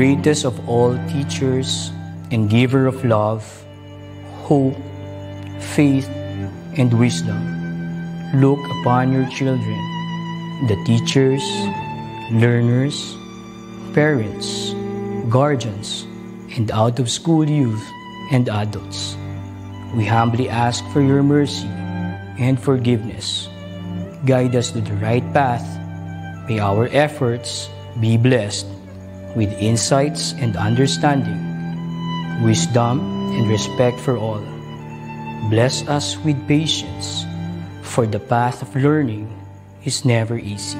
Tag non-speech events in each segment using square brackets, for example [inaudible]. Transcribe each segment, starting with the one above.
greatest of all teachers and giver of love, hope, faith, and wisdom, look upon your children, the teachers, learners, parents, guardians, and out of school youth and adults. We humbly ask for your mercy and forgiveness. Guide us to the right path. May our efforts be blessed with insights and understanding, wisdom and respect for all. Bless us with patience, for the path of learning is never easy.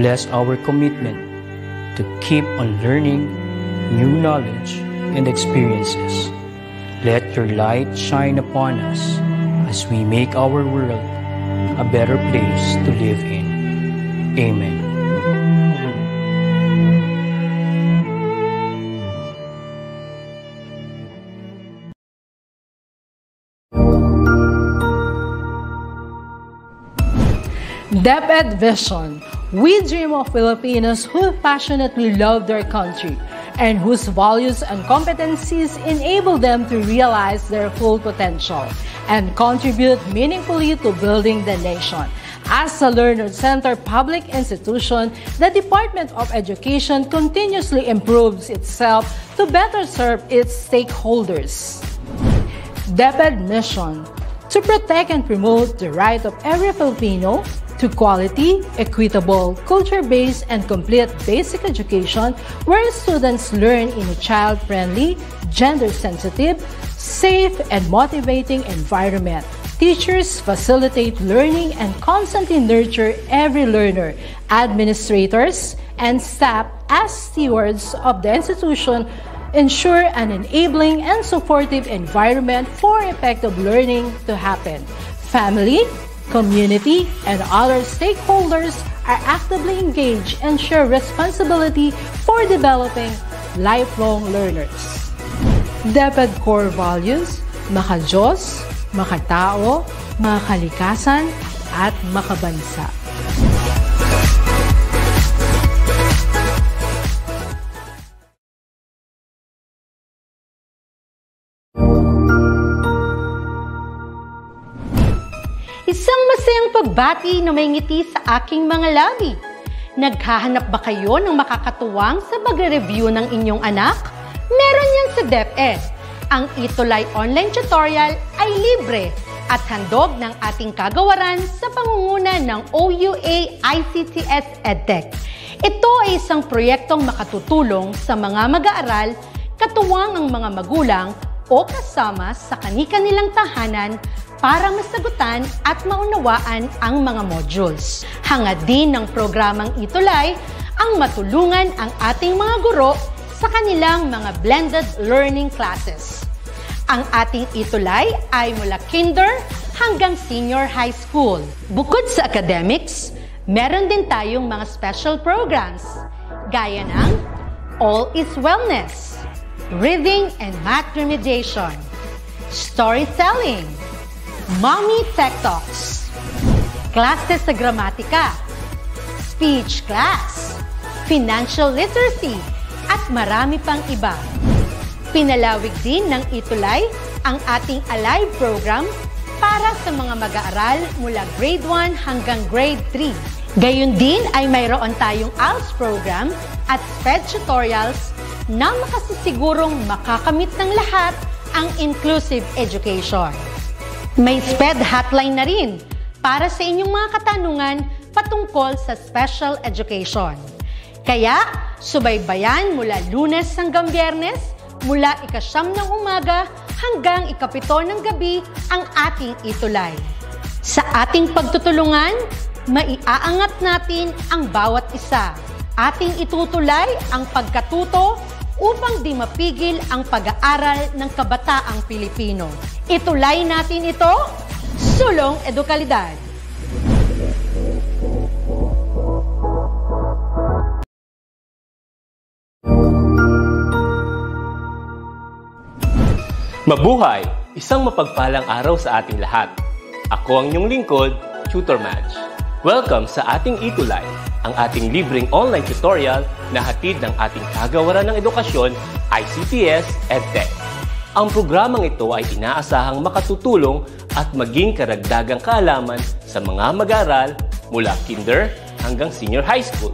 Bless our commitment to keep on learning new knowledge and experiences. Let your light shine upon us as we make our world a better place to live in. Amen. Depth vision. We dream of Filipinos who passionately love their country and whose values and competencies enable them to realize their full potential and contribute meaningfully to building the nation. As a learner center public institution, the Department of Education continuously improves itself to better serve its stakeholders. DepEd Mission to protect and promote the right of every Filipino to quality, equitable, culture-based, and complete basic education where students learn in a child-friendly, gender-sensitive, safe, and motivating environment. Teachers facilitate learning and constantly nurture every learner, administrators, and staff as stewards of the institution ensure an enabling and supportive environment for effective learning to happen. Family, community, and other stakeholders are actively engaged and share responsibility for developing lifelong learners. DepEd core values, makajos, makatao, makalikasan, at makabansa. masayang pagbati na may ngiti sa aking mga labi. Naghahanap ba kayo ng makakatuwang sa magre-review ng inyong anak? Meron yan sa DepEd. Ang Itolay online tutorial ay libre at handog ng ating kagawaran sa pangunguna ng OUA ICTS EdTech. Ito ay isang proyektong makatutulong sa mga mag-aaral, katuwang ang mga magulang o kasama sa kanilang tahanan para masagutan at maunawaan ang mga modules. Hangad din ng programang Itulay ang matulungan ang ating mga guro sa kanilang mga blended learning classes. Ang ating Itulay ay mula kinder hanggang senior high school. Bukod sa academics, meron din tayong mga special programs gaya ng All is Wellness, Reading and Math Remediation, Storytelling, Mommy Tech Talks. Classes sa gramatika, speech class, financial literacy, at marami pang iba. Pinalawig din ng Itulay ang ating Alive program para sa mga mag-aaral mula grade 1 hanggang grade 3. Gayun din ay mayroon tayong ALS program at SPED tutorials na makasisigurong makakamit ng lahat ang inclusive education. May SPED hotline na rin para sa inyong mga katanungan patungkol sa special education. Kaya, subaybayan mula lunes hanggang biyernes, mula ikasyam ng umaga hanggang ikapito ng gabi ang ating itulay. Sa ating pagtutulungan, maiaangat natin ang bawat isa. Ating itutulay ang pagkatuto upang di mapigil ang pag-aaral ng kabataang Pilipino. Itulay natin ito, Sulong Edukalidad. Mabuhay! Isang mapagpalang araw sa ating lahat. Ako ang inyong lingkod, Tutor Match. Welcome sa ating Itulay, ang ating libreng online tutorial na hatid ng ating kagawaran ng edukasyon, ICTS EdTech. Ang programang ito ay inaasahang makatutulong at maging karagdagang kaalaman sa mga mag-aaral mula kinder hanggang senior high school.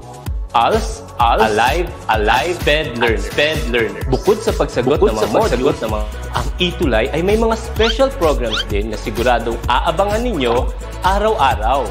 ALS, ALS Alive, Alive, Fed Learner. Fed Learner. Bukod sa pagsagot Bukod ng mga module, ng mga, ang Itulay ay may mga special programs din na siguradong aabangan ninyo araw-araw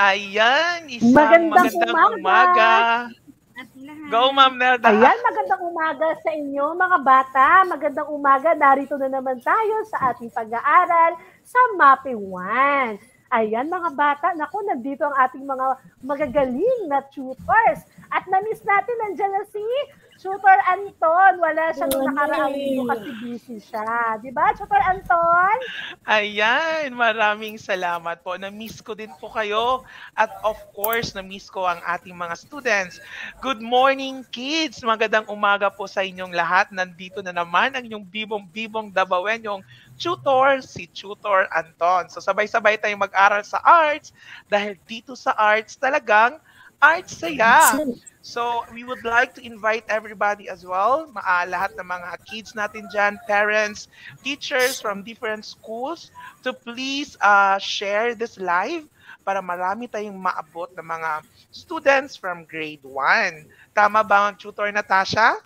Ayan, isang magandang, magandang umaga. umaga. Go, Ma'am Nelda. Ayan, magandang umaga sa inyo, mga bata. Magandang umaga. Narito na naman tayo sa ating pag-aaral sa MAPE 1. Ayan, mga bata. Naku, nandito ang ating mga magagaling na tutors. At na-miss natin, nandiyan na si Shooter Anton, wala siya nung nakaraang linggo eh. kasi busy siya. Di ba, Shooter Anton? Ayan, maraming salamat po. Na-miss ko din po kayo. At of course, na-miss ko ang ating mga students. Good morning, kids! Magandang umaga po sa inyong lahat. Nandito na naman ang inyong bibong-bibong dabawen, yung tutor, si Tutor Anton. So sabay-sabay tayong mag-aral sa arts dahil dito sa arts talagang Arts Saya. So, we would like to invite everybody as well, uh, lahat ng mga kids natin dyan, parents, teachers from different schools, to please uh, share this live para marami tayong maabot ng mga students from grade 1. Tama ba ang tutor, Natasha?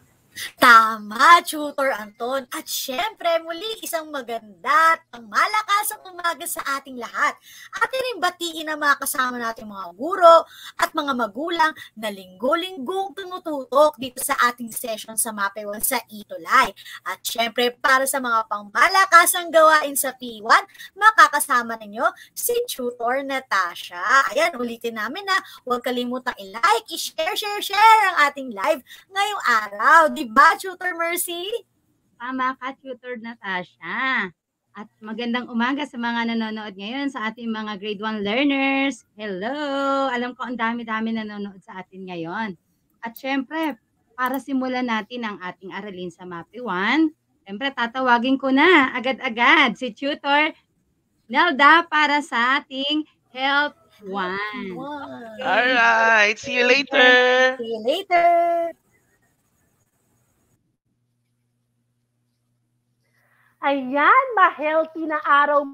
Tama, Tutor Anton. At syempre, muli isang maganda at malakas ang umaga sa ating lahat. At rin batiin ang mga kasama nating mga guro at mga magulang na linggo-linggong tumututok dito sa ating session sa Mapewan sa Itolay. At syempre, para sa mga pangmalakas ang gawain sa P1, makakasama ninyo si Tutor Natasha. Ayan, ulitin namin na huwag kalimutang i-like, i-share, share, share ang ating live ngayong araw. Di Batch Tutor Mercy? Tama ka, Tutor Natasha. At magandang umaga sa mga nanonood ngayon sa ating mga grade 1 learners. Hello! Alam ko ang dami-dami nanonood sa atin ngayon. At syempre, para simulan natin ang ating aralin sa MAPI 1, syempre tatawagin ko na agad-agad si Tutor Nelda para sa ating Help 1. Okay. right, See you later! See you later! Ayan, ma-healthy na araw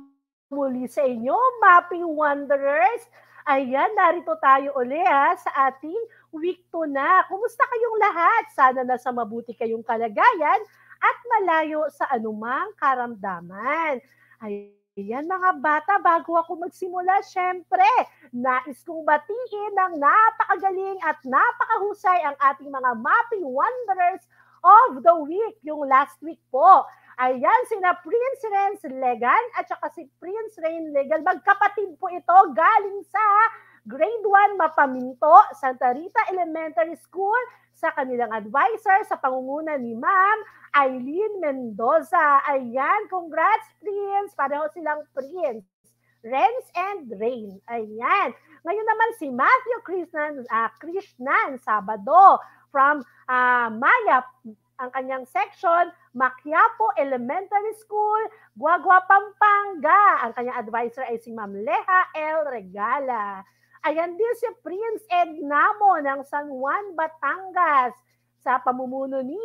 muli sa inyo, Mapping Wanderers. Ayan, narito tayo uli ha, sa ating week 2 na. Kumusta kayong lahat? Sana na sa mabuti kayong kalagayan at malayo sa anumang karamdaman. Ayan. Ayan mga bata, bago ako magsimula, syempre, nais kong batiin ng napakagaling at napakahusay ang ating mga mapping wanderers of the week, yung last week po. Ayan, sina Prince Renz Legan at saka si Prince Rain Legal. Magkapatid po ito galing sa Grade 1 Mapaminto, Santa Rita Elementary School sa kanilang advisor sa pangunguna ni Ma'am Eileen Mendoza. Ayan, congrats Prince! Pareho silang Prince. Renz and Rain. Ayan. Ngayon naman si Matthew Krishnan, uh, Krishnan Sabado from uh, ah, Maya ang kanyang section, Makiapo Elementary School, Guagua, Pampanga. Ang kanyang advisor ay si Ma'am Leha L. Regala. Ayan din si Prince Ed Namo ng San Juan, Batangas sa pamumuno ni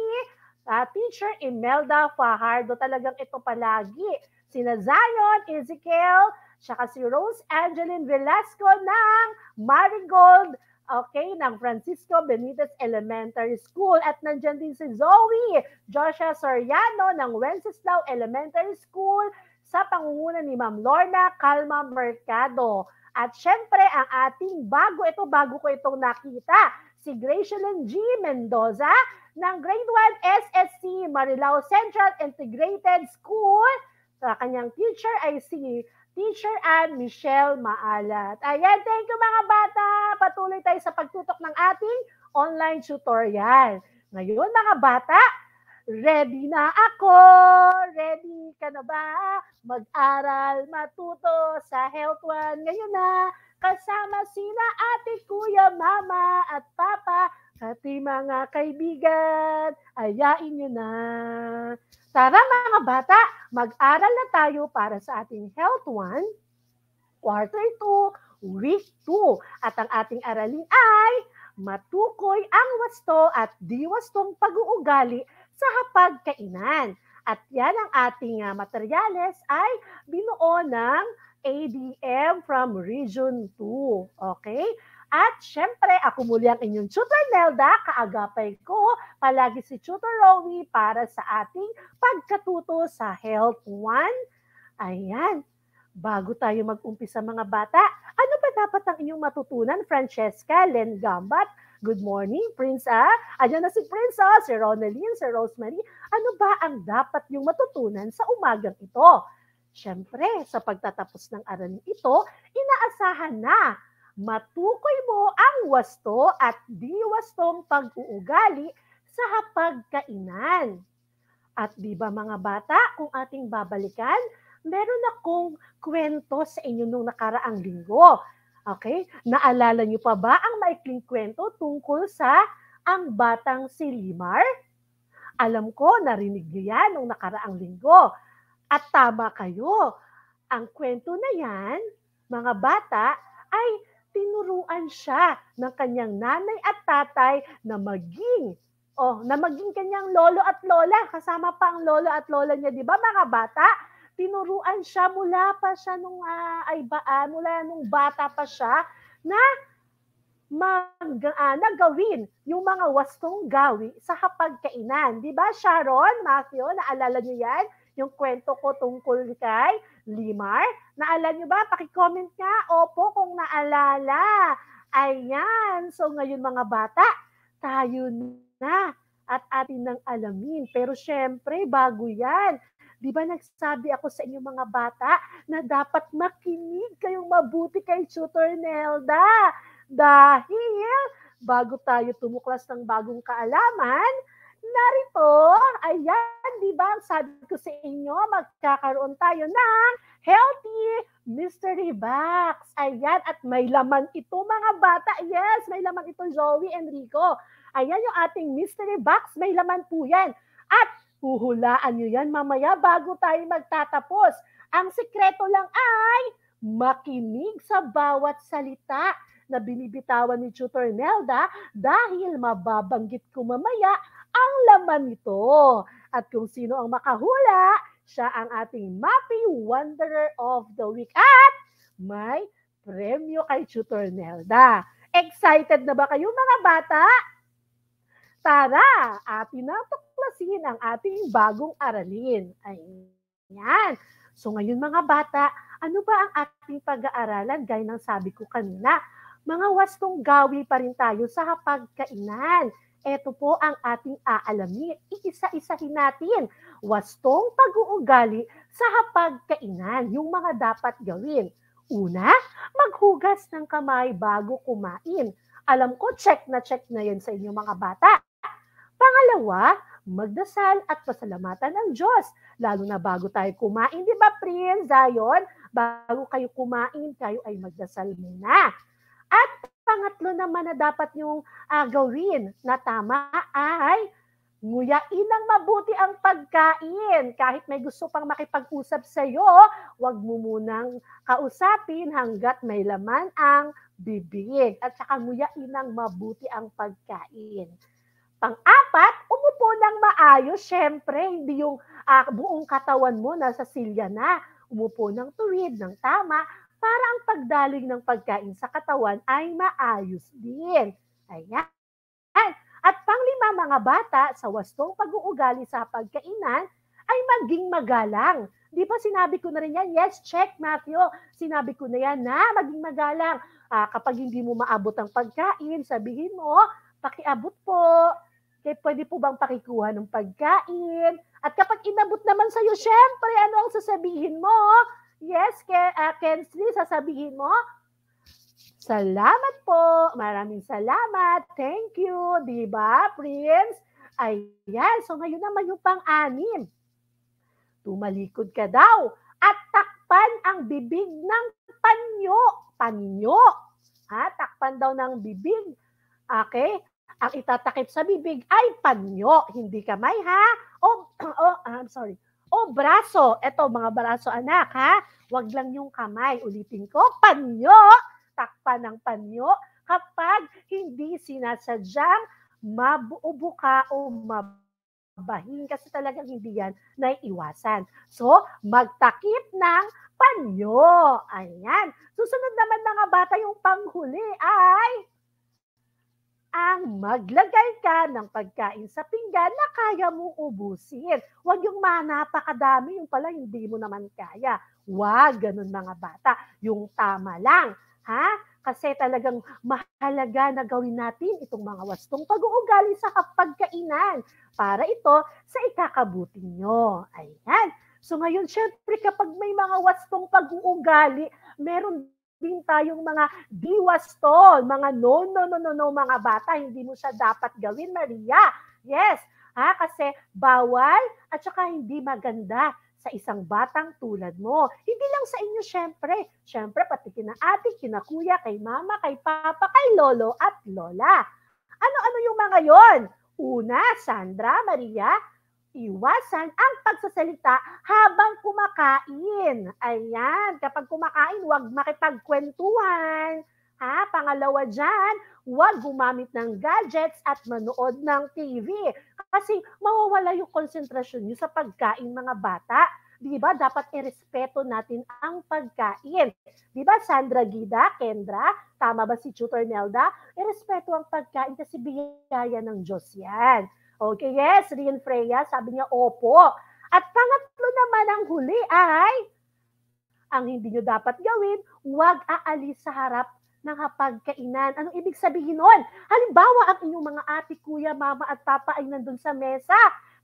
uh, Teacher Imelda Fajardo. Talagang ito palagi. Sina Zion, Ezekiel, siya kasi Rose Angeline Velasco ng Marigold okay, ng Francisco Benitez Elementary School. At nandyan din si Zoe Joshua Soriano ng Wenceslao Elementary School sa pangunguna ni Ma'am Lorna Calma Mercado. At syempre, ang ating bago, ito bago ko itong nakita, si Gracelyn G. Mendoza ng Grade 1 SSC Marilao Central Integrated School. Sa kanyang teacher ay si Teacher Ann Michelle Maalat. Ayan, thank you mga bata. Patuloy tayo sa pagtutok ng ating online tutorial. Ngayon mga bata, ready na ako. Ready ka na ba? Mag-aral, matuto sa Health One ngayon na. Kasama sina ate, kuya, mama at papa, pati mga kaibigan. Ayain nyo na. Tara mga bata, mag-aral na tayo para sa ating Health 1, Quarter 2, Week 2. At ang ating aralin ay matukoy ang wasto at diwastong pag-uugali sa hapagkainan. At yan ang ating uh, materyales ay binuo ng ADM from Region 2. Okay? At syempre, ako muli ang inyong tutor Nelda, kaagapay ko palagi si Tutor Rowie para sa ating pagkatuto sa Health 1. Ayan, bago tayo mag-umpisa mga bata, ano ba dapat ang inyong matutunan, Francesca Len Gambat? Good morning, Prince ah. Ayan na si Prince ah, si Ronaline, si Rosemary. Ano ba ang dapat yung matutunan sa umagang ito? Siyempre, sa pagtatapos ng aralin ito, inaasahan na matukoy mo ang wasto at diwastong pag-uugali sa hapagkainan. At di ba mga bata, kung ating babalikan, meron akong kwento sa inyo nung nakaraang linggo. Okay? Naalala niyo pa ba ang maikling kwento tungkol sa ang batang si Limar? Alam ko, narinig niyo yan nung nakaraang linggo. At tama kayo, ang kwento na yan, mga bata, ay tinuruan siya ng kanyang nanay at tatay na maging oh, na maging kanyang lolo at lola, kasama pa ang lolo at lola niya, 'di ba mga bata? Tinuruan siya mula pa siya nung uh, ay ba, uh, mula nung bata pa siya na mag, uh, ah, nagawin yung mga wastong gawi sa hapagkainan. 'Di ba Sharon, Matthew, naalala niyo 'yan? Yung kwento ko tungkol kay Limar, Naalala nyo ba? Pakicomment nga. Opo, kung naalala. Ayan. So ngayon mga bata, tayo na at atin nang alamin. Pero syempre, bago yan, di ba nagsabi ako sa inyo mga bata na dapat makinig kayong mabuti kay Tutor Nelda. Dahil bago tayo tumuklas ng bagong kaalaman, narito, ayan, di ba, sabi ko sa inyo, magkakaroon tayo ng healthy mystery box. Ayan, at may laman ito mga bata. Yes, may laman ito Joey Enrico. Ayan yung ating mystery box, may laman po yan. At huhulaan nyo yan mamaya bago tayo magtatapos. Ang sikreto lang ay makinig sa bawat salita na binibitawan ni Tutor Nelda dahil mababanggit ko mamaya ang laman nito. At kung sino ang makahula, siya ang ating Mapping Wanderer of the Week at may premyo kay Tutor Nelda. Excited na ba kayo mga bata? Tara, atin na tuklasin ang ating bagong aralin. Ayan. So ngayon mga bata, ano ba ang ating pag-aaralan? Gaya ng sabi ko kanina, mga wastong gawi pa rin tayo sa hapagkainan. Ito po ang ating aalamin. Iisa-isahin natin wastong pag-uugali sa hapagkainan, yung mga dapat gawin. Una, maghugas ng kamay bago kumain. Alam ko, check na check na yan sa inyong mga bata. Pangalawa, magdasal at pasalamatan ng Diyos. Lalo na bago tayo kumain, di ba, Prince Zion? Bago kayo kumain, kayo ay magdasal muna. At Pangatlo naman na dapat yung uh, gawin na tama ay nguyain ng mabuti ang pagkain. Kahit may gusto pang makipag-usap sa iyo, huwag mo munang kausapin hanggat may laman ang bibig. At saka nguyain ng mabuti ang pagkain. Pang-apat, umupo ng maayos. Siyempre, hindi yung uh, buong katawan mo nasa silya na. Umupo ng tuwid, ng tama para ang pagdaling ng pagkain sa katawan ay maayos din. Ayan. At panglima mga bata, sa wastong pag-uugali sa pagkainan, ay maging magalang. Di ba sinabi ko na rin yan? Yes, check Matthew. Sinabi ko na yan na maging magalang. Ah, kapag hindi mo maabot ang pagkain, sabihin mo, pakiabot po. Kaya eh, pwede po bang pakikuha ng pagkain? At kapag inabot naman sa'yo, syempre, ano ang sasabihin mo? Yes, Ken, uh, ah, Kensley, sasabihin mo? Salamat po. Maraming salamat. Thank you. Diba, ba, Prince? Ayan. So ngayon naman yung pang-anim. Tumalikod ka daw at takpan ang bibig ng panyo. Panyo. Ha? Takpan daw ng bibig. Okay? Ang itatakip sa bibig ay panyo, hindi kamay ha. oh, [clears throat] oh, ah, I'm sorry o braso. Ito, mga braso anak, ha? Huwag lang yung kamay. Ulitin ko, panyo. Takpan ng panyo kapag hindi sinasadyang mabuo ka o mabahin kasi talagang hindi yan naiiwasan. So, magtakip ng panyo. Ayan. Susunod naman mga bata, yung panghuli ay ang maglagay ka ng pagkain sa pinggan na kaya mong ubusin. Huwag yung mana, manapakadami, yung pala hindi mo naman kaya. Huwag, ganun mga bata. Yung tama lang. Ha? kasi talagang mahalaga na gawin natin itong mga wastong pag-uugali sa kapagkainan para ito sa ikakabuti nyo. Ayan. So ngayon, syempre kapag may mga wastong pag-uugali, meron din tayong mga diwastol, mga no, no, no, no, no, mga bata, hindi mo siya dapat gawin, Maria. Yes, ha? Ah, kasi bawal at saka hindi maganda sa isang batang tulad mo. Hindi lang sa inyo, syempre. Syempre, pati kina ate, kina kuya, kay mama, kay papa, kay lolo at lola. Ano-ano yung mga yon? Una, Sandra, Maria, iwasan ang pagsasalita habang kumakain. Ayan, kapag kumakain, huwag makipagkwentuhan. Ha? Pangalawa dyan, huwag gumamit ng gadgets at manood ng TV. Kasi mawawala yung konsentrasyon nyo sa pagkain mga bata. Di ba? Dapat irespeto natin ang pagkain. Di ba, Sandra Gida, Kendra, tama ba si Tutor Nelda? Irespeto ang pagkain kasi biyaya ng Diyos yan. Okay, yes, Rian Freya, sabi niya, opo. At pangatlo naman ang huli ay, ang hindi nyo dapat gawin, huwag aalis sa harap ng hapagkainan. Ano ibig sabihin nun? Halimbawa, ang inyong mga ate, kuya, mama at papa ay nandun sa mesa.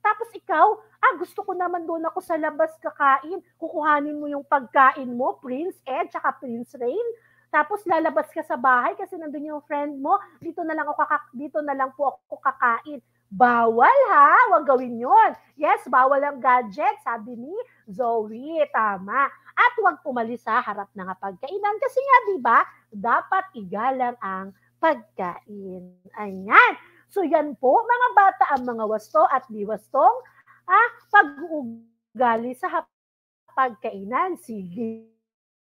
Tapos ikaw, ah, gusto ko naman doon ako sa labas kakain. Kukuhanin mo yung pagkain mo, Prince Ed, tsaka Prince Rain. Tapos lalabas ka sa bahay kasi nandun yung friend mo, dito na lang ako, kaka- dito na lang po ako kakain. Bawal ha, huwag gawin yon. Yes, bawal ang gadget, sabi ni Zoe. Tama. At huwag pumalis sa harap ng pagkainan kasi nga, di ba, dapat igalang ang pagkain. Ayan. So yan po, mga bata, ang mga wasto at diwastong ah, pag-uugali sa pagkainan. Sige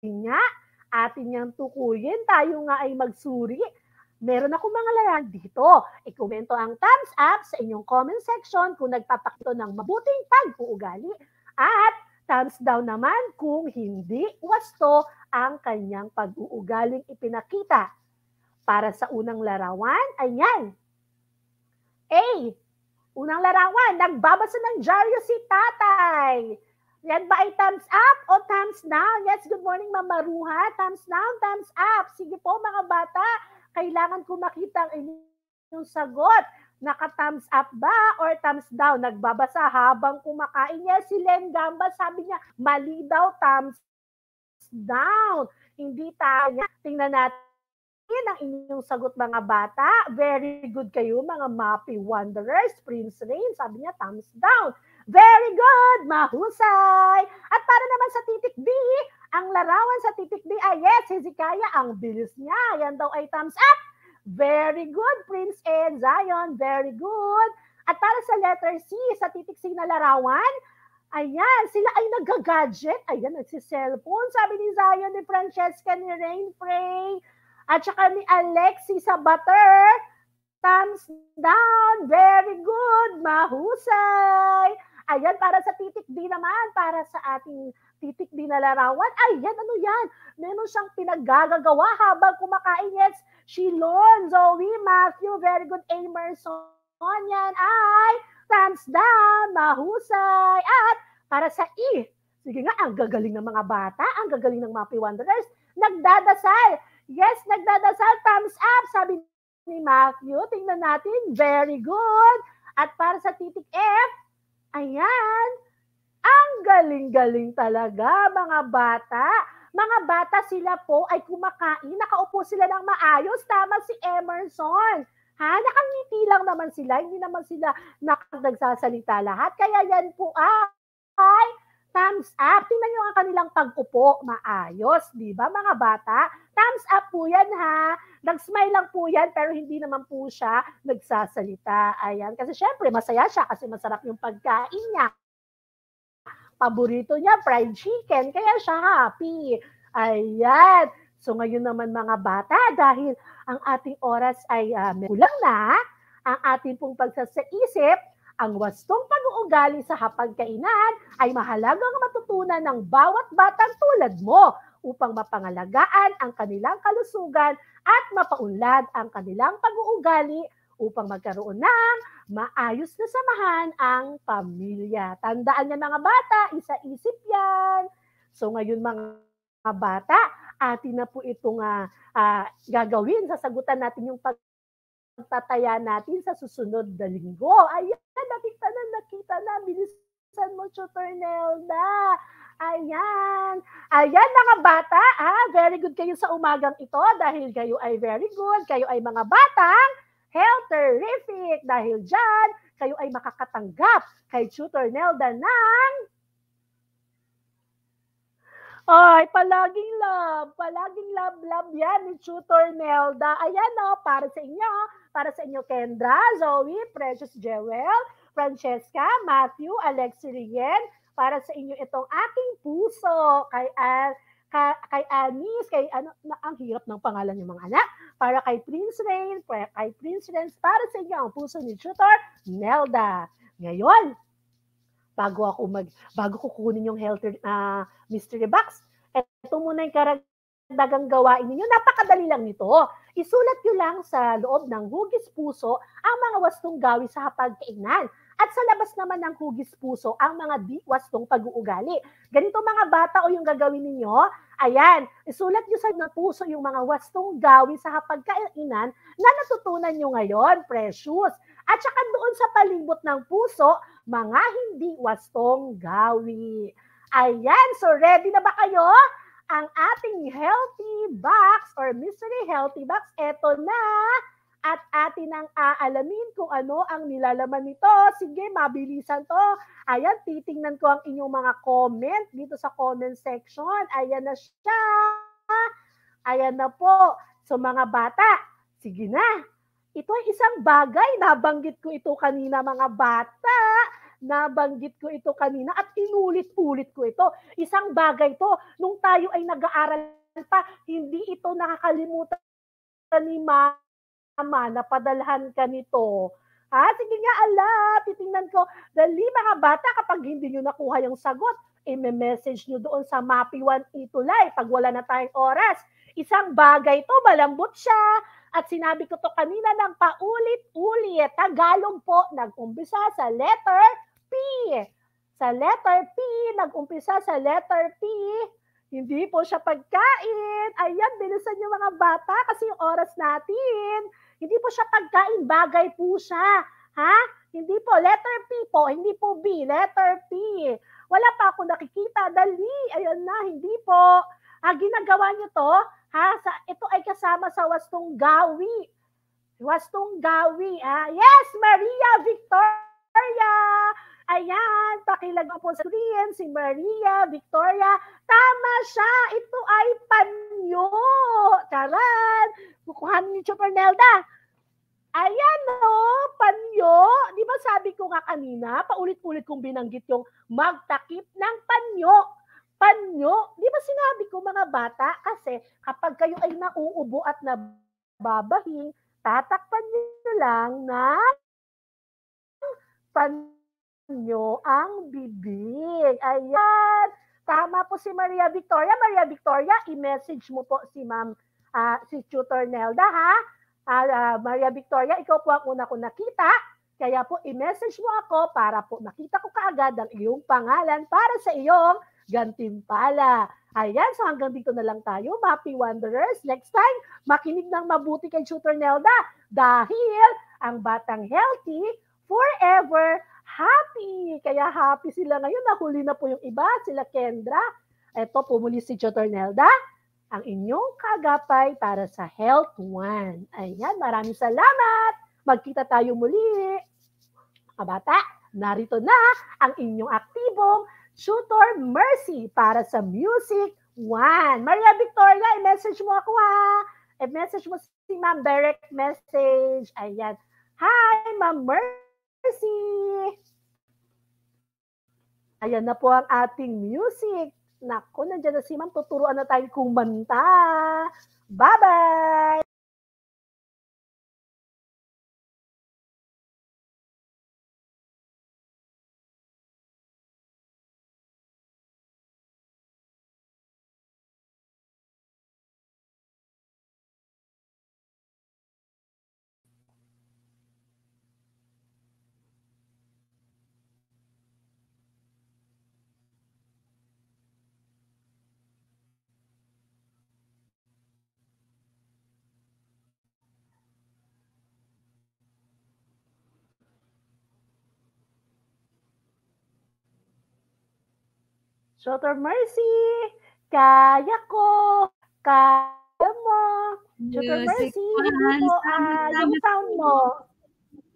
nga, atin niyang tukuyin. Tayo nga ay magsuri Meron ako mga lalang dito. i commento ang thumbs up sa inyong comment section kung nagpapakto ng mabuting pag-uugali at thumbs down naman kung hindi wasto ang kanyang pag-uugaling ipinakita. Para sa unang larawan, ayan. A. Unang larawan, nagbabasa ng dyaryo si tatay. Yan ba ay thumbs up o thumbs down? Yes, good morning, Mama Ruha. Thumbs down, thumbs up. Sige po mga bata, kailangan ko makita ang inyong sagot. Naka-thumbs up ba or thumbs down? Nagbabasa habang kumakain niya. Si Len Gamba sabi niya, mali daw thumbs down. Hindi tayo. Tingnan natin yan ang inyong sagot mga bata. Very good kayo mga Mappy Wanderers. Prince Rain, sabi niya, thumbs down. Very good, mahusay. At para naman sa titik B, ang larawan sa titik D ay ah, yes, Hezekiah, ang bilis niya. Yan daw ay thumbs up. Very good, Prince and Zion. Very good. At para sa letter C, sa titik C na larawan, ayan, sila ay nagagadget. Ayan, nagsiselfone. Sabi ni Zion, ni Francesca, ni Rain at saka ni Alexi sa butter. Thumbs down. Very good. Mahusay. Ayan, para sa titik D naman, para sa ating titik din na larawan. Ay, yan, ano yan? Meron siyang pinaggagawa habang kumakain. Yes, Shilon, Zoe, Matthew, very good, Amerson, yan, ay, thumbs down, mahusay, at para sa E. Sige nga, ang gagaling ng mga bata, ang gagaling ng mga Mappy Wanderers, nagdadasal. Yes, nagdadasal, thumbs up, sabi ni Matthew. Tingnan natin, very good. At para sa titik F, ayan, ang galing-galing talaga, mga bata. Mga bata sila po ay kumakain, nakaupo sila ng maayos. Tama si Emerson. Ha? Nakangiti lang naman sila, hindi naman sila nagsasalita lahat. Kaya yan po ay thumbs up. Tingnan nyo ang kanilang pag-upo, maayos, di ba mga bata? Thumbs up po yan ha. Nag-smile lang po yan pero hindi naman po siya nagsasalita. Ayan, kasi syempre masaya siya kasi masarap yung pagkain niya paborito niya fried chicken, kaya siya happy. Ayan. So ngayon naman mga bata, dahil ang ating oras ay uh, kulang na, ang ating pong pagsasaisip, ang wastong pag-uugali sa hapagkainan ay mahalagang matutunan ng bawat batang tulad mo upang mapangalagaan ang kanilang kalusugan at mapaunlad ang kanilang pag-uugali upang magkaroon ng maayos na samahan ang pamilya. Tandaan niya mga bata, isa-isip yan. So ngayon mga bata, atin na po itong uh, ah, uh, gagawin. Sasagutan natin yung pagtataya natin sa susunod na linggo. Ayan, nakita na, nakita na. Bilisan mo, Tutor Nelda. Ayan. Ayan mga bata, ha? Ah, very good kayo sa umagang ito dahil kayo ay very good. Kayo ay mga batang Healtherific! Dahil dyan, kayo ay makakatanggap kay Tutor Nelda ng ay, palaging love, palaging love, love yan ni Tutor Nelda. Ayan o, oh, para sa inyo, para sa inyo Kendra, Zoe, Precious Jewel, Francesca, Matthew, Alexi Rien, para sa inyo itong aking puso kay Al ka, kay Anis, kay ano, na, ang hirap ng pangalan ng mga anak, para kay Prince Rain, para kay Prince Renz, para sa inyo ang puso ni Tutor Nelda. Ngayon, bago ako mag bago kukunin kunin yung health uh, mystery box, ito muna yung karagdagang gawain ninyo. Napakadali lang nito. Isulat nyo lang sa loob ng hugis puso ang mga wastong gawi sa hapagkainan at sa labas naman ng hugis puso, ang mga diwastong pag-uugali. Ganito mga bata o yung gagawin ninyo, ayan, isulat nyo sa puso yung mga wastong gawin sa hapagkainan na natutunan nyo ngayon, precious. At saka doon sa palibot ng puso, mga hindi wastong gawi. Ayan, so ready na ba kayo? Ang ating healthy box or mystery healthy box, eto na at atin ang aalamin kung ano ang nilalaman nito. Sige, mabilisan to. Ayan, titingnan ko ang inyong mga comment dito sa comment section. Ayan na siya. Ayan na po. So mga bata, sige na. Ito ay isang bagay. Nabanggit ko ito kanina mga bata. Nabanggit ko ito kanina at inulit-ulit ko ito. Isang bagay to. Nung tayo ay nag-aaral pa, hindi ito nakakalimutan ni Mama ama na padalhan ka nito. Ha? Sige nga, ala, titingnan ko. Dali mga bata, kapag hindi nyo nakuha yung sagot, i-message nyo doon sa MAPI 1E Live pag wala na tayong oras. Isang bagay to, malambot siya. At sinabi ko to kanina ng paulit-ulit. Tagalog po, nag-umbisa sa letter P. Sa letter P, nag-umpisa sa letter P. Hindi po siya pagkain. Ayan, bilisan nyo mga bata kasi yung oras natin hindi po siya pagkain, bagay po siya. Ha? Hindi po, letter P po, hindi po B, letter P. Wala pa ako nakikita, dali, ayun na, hindi po. Ah, ginagawa niyo to, ha? Sa, ito ay kasama sa wastong gawi. Wastong gawi, ha? Ah, yes, Maria Victoria! Ayan, pakilag po sa screen, si Maria, Victoria. Tama siya, ito ay panyo. Charan, kukuhan ni Chopernelda. Ayan o, oh, panyo. Di ba sabi ko nga kanina, paulit-ulit kong binanggit yung magtakip ng panyo. Panyo. Di ba sinabi ko mga bata, kasi kapag kayo ay nauubo at nababahing, tatakpan nyo lang na panyo nyo ang bibig. Ayan. Tama po si Maria Victoria. Maria Victoria, i-message mo po si Ma'am uh, si Tutor Nelda ha. Uh, uh, Maria Victoria, ikaw po ang una ko nakita. Kaya po i-message mo ako para po makita ko kaagad ang iyong pangalan para sa iyong gantimpala. Ayan, so hanggang dito na lang tayo, Mappy Wanderers. Next time, makinig ng mabuti kay Tutor Nelda dahil ang batang healthy forever happy. Kaya happy sila ngayon. Nahuli na po yung iba, sila Kendra. Eto, pumuli si Jotornelda. Ang inyong kaagapay para sa Health One. Ayan, maraming salamat. Magkita tayo muli. Kabata, narito na ang inyong aktibong Tutor Mercy para sa Music One. Maria Victoria, i-message mo ako ha. I-message mo si Ma'am Direct Message. Ayan. Hi, Ma'am Mercy music! Ayan na po ang ating music. Nako, nandiyan na si ma'am. Tuturuan na tayo kumanta. Bye-bye! Shotter Mercy, kaya ko, kaya mo. Shotter Mercy, hindi ko ang ah, sound mo.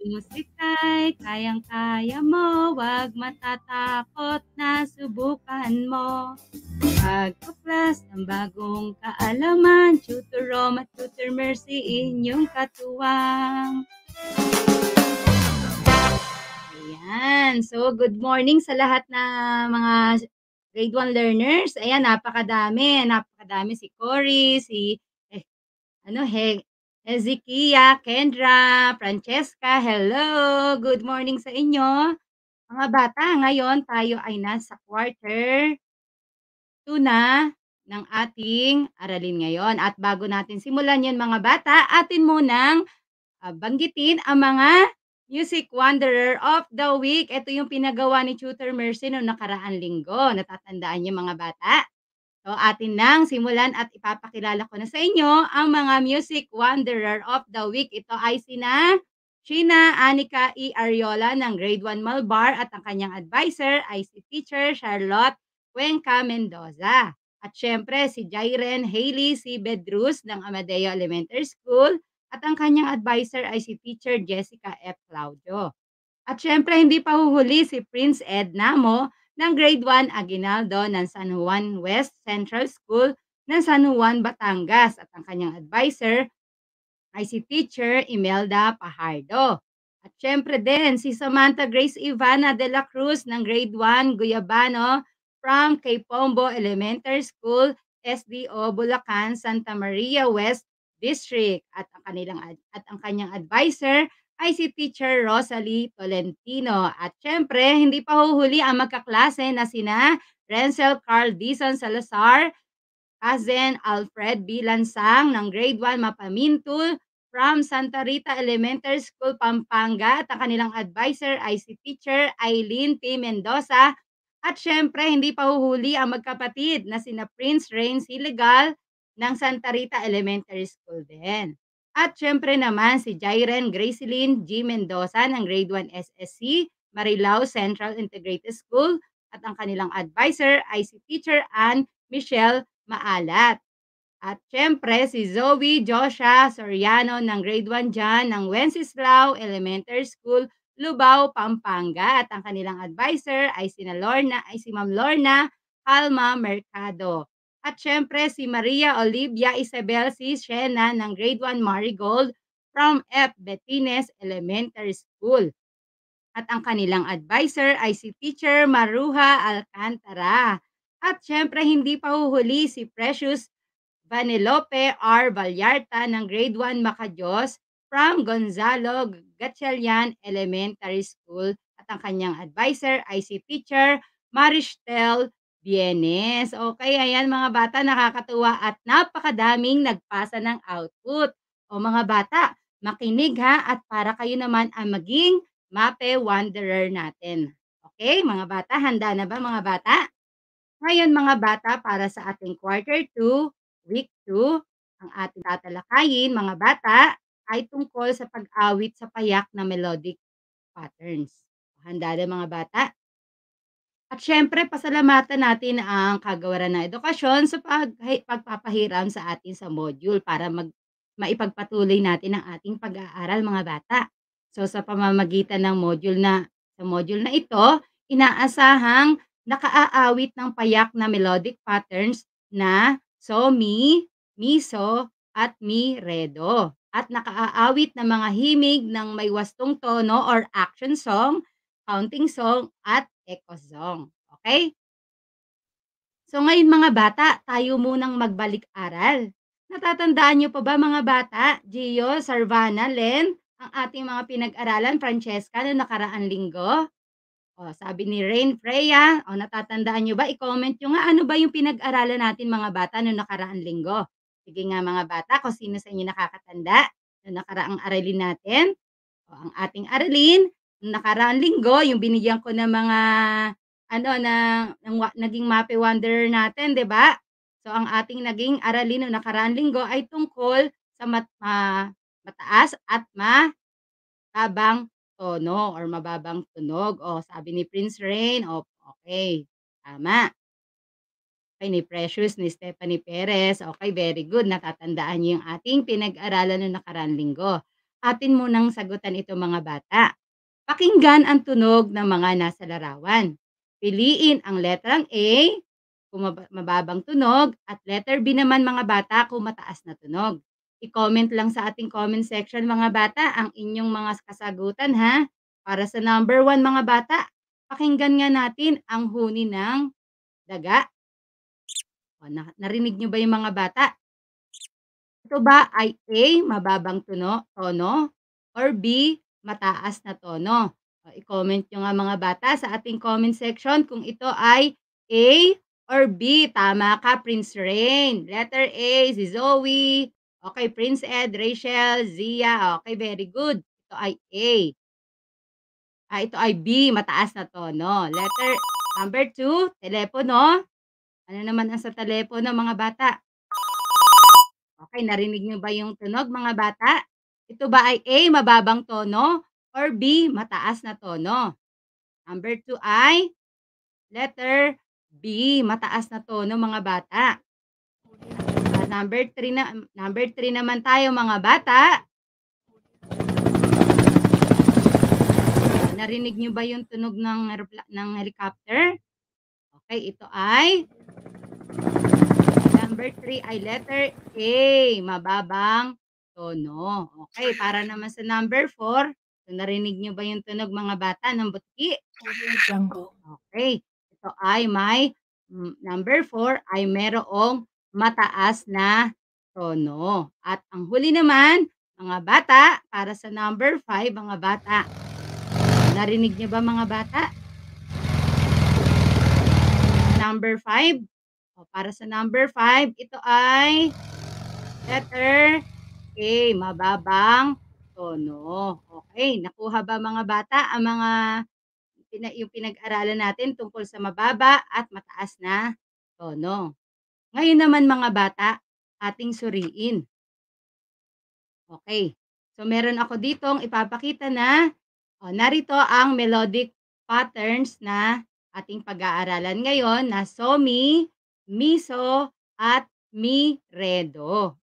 Music ay kayang-kaya mo, wag matatakot na subukan mo. Pagkaklas ng bagong kaalaman, Tutor Roma, Tutor Mercy, inyong katuwang. Ayan. So, good morning sa lahat na mga grade 1 learners. Ayan, napakadami. Napakadami si Cory, si eh, ano, He, Hezekiah, Kendra, Francesca. Hello! Good morning sa inyo. Mga bata, ngayon tayo ay nasa quarter 2 na ng ating aralin ngayon. At bago natin simulan yun mga bata, atin munang uh, banggitin ang mga Music Wanderer of the Week. Ito yung pinagawa ni Tutor Mercy noong nakaraan linggo. Natatandaan niyo mga bata? So atin nang simulan at ipapakilala ko na sa inyo ang mga Music Wanderer of the Week. Ito ay sina Sheena Anika E. Ariola ng Grade 1 Malbar at ang kanyang advisor ay si Teacher Charlotte Cuenca Mendoza. At syempre si Jairen Haley C. Bedrus ng Amadeo Elementary School at ang kanyang advisor ay si Teacher Jessica F. Claudio. At syempre hindi pa huhuli si Prince Ed Namo ng Grade 1 Aguinaldo ng San Juan West Central School ng San Juan, Batangas. At ang kanyang advisor ay si Teacher Imelda Pajardo. At syempre din si Samantha Grace Ivana de la Cruz ng Grade 1 Guyabano from Kaypombo Elementary School, SDO Bulacan, Santa Maria West District at ang kanilang at ang kanyang adviser ay si Teacher Rosalie Tolentino. At syempre, hindi pa huhuli ang magkaklase na sina Renzel Carl Dizon Salazar, Kazen Alfred B. Lansang ng Grade 1 Mapamintul from Santa Rita Elementary School, Pampanga. At ang kanilang advisor ay si Teacher Eileen P. Mendoza. At syempre, hindi pa huhuli ang magkapatid na sina Prince Rain Siligal, ng Santa Rita Elementary School din. At syempre naman si Jairen Gracelyn G. Mendoza ng Grade 1 SSC, Marilao Central Integrated School at ang kanilang advisor ay si Teacher Ann Michelle Maalat. At syempre si Zoe Joshua Soriano ng Grade 1 dyan ng Wenceslao Elementary School, Lubao, Pampanga. At ang kanilang advisor ay si, na Lorna, ay si Ma'am Lorna Calma Mercado. At syempre si Maria Olivia Isabel C. Shena ng grade 1 Marigold from F. Betines Elementary School. At ang kanilang advisor ay si Teacher Maruha Alcantara. At syempre hindi pa huhuli si Precious Vanilope R. Vallarta ng grade 1 Macadios from Gonzalo Gatchalian Elementary School. At ang kanyang advisor ay si Teacher Maristel Biyernes. O kaya yan mga bata, nakakatuwa at napakadaming nagpasa ng output. O mga bata, makinig ha at para kayo naman ang maging mape wanderer natin. Okay, mga bata, handa na ba mga bata? Ngayon mga bata, para sa ating quarter 2, week 2, ang ating tatalakayin mga bata ay tungkol sa pag-awit sa payak na melodic patterns. Handa na mga bata? At syempre, pasalamatan natin ang kagawaran ng edukasyon sa pag, pagpapahiram sa atin sa module para mag, maipagpatuloy natin ang ating pag-aaral mga bata. So sa pamamagitan ng module na sa module na ito, inaasahang nakaaawit ng payak na melodic patterns na so mi, mi so at mi redo at nakaaawit ng mga himig ng may wastong tono or action song, counting song at ekozong. Okay? So ngayon mga bata, tayo munang magbalik-aral. Natatandaan niyo pa ba mga bata, Gio, Sarvana, Len, ang ating mga pinag-aralan, Francesca, noong nakaraan linggo? O, sabi ni Rain Freya, o natatandaan niyo ba? I-comment niyo nga ano ba yung pinag-aralan natin mga bata noong nakaraan linggo. Sige nga mga bata, kung sino sa inyo nakakatanda, noong nakaraang aralin natin, o ang ating aralin nakaraang linggo, yung binigyan ko ng mga ano na, ng naging mape wonder natin, 'di ba? So ang ating naging aralin noong nakaraang linggo ay tungkol sa mat, ma, mataas at mababang tono or mababang tunog. O sabi ni Prince Rain, o okay, tama. Okay, ni Precious, ni Stephanie Perez. Okay, very good. Natatandaan niyo yung ating pinag-aralan noong nakaraang linggo. Atin munang sagutan ito mga bata. Pakinggan ang tunog ng mga nasa larawan. Piliin ang letrang A kung mababang tunog at letter B naman mga bata kung mataas na tunog. I-comment lang sa ating comment section mga bata ang inyong mga kasagutan ha. Para sa number 1 mga bata, pakinggan nga natin ang huni ng daga. O, na- narinig nyo ba yung mga bata? Ito ba ay A, mababang tuno, tono, or B, mataas na to, no? Ah, i-comment nyo nga mga bata sa ating comment section kung ito ay A or B. Tama ka, Prince Rain. Letter A, si Zoe. Okay, Prince Ed, Rachel, Zia. Okay, very good. Ito ay A. Ah, ito ay B, mataas na to, no? Letter number 2, telepono. Ano naman ang sa telepono, mga bata? Okay, narinig nyo ba yung tunog, mga bata? Ito ba ay A, mababang tono, or B, mataas na tono? Number 2 ay letter B, mataas na tono mga bata. Ah, number 3 na number 3 naman tayo mga bata. Narinig niyo ba yung tunog ng ng helicopter? Okay, ito ay number 3 ay letter A, mababang tono. Okay, para naman sa number four, so narinig nyo ba yung tunog mga bata ng butiki? Okay, ito ay may mm, number four ay merong mataas na tono. At ang huli naman, mga bata, para sa number five, mga bata. Narinig nyo ba mga bata? Number five, o, para sa number 5, ito ay letter Okay, mababang tono. Okay, nakuha ba mga bata ang mga yung pinag-aralan natin tungkol sa mababa at mataas na tono? Ngayon naman mga bata, ating suriin. Okay, so meron ako ditong ipapakita na oh, narito ang melodic patterns na ating pag-aaralan ngayon na so, mi, mi so at mi, redo.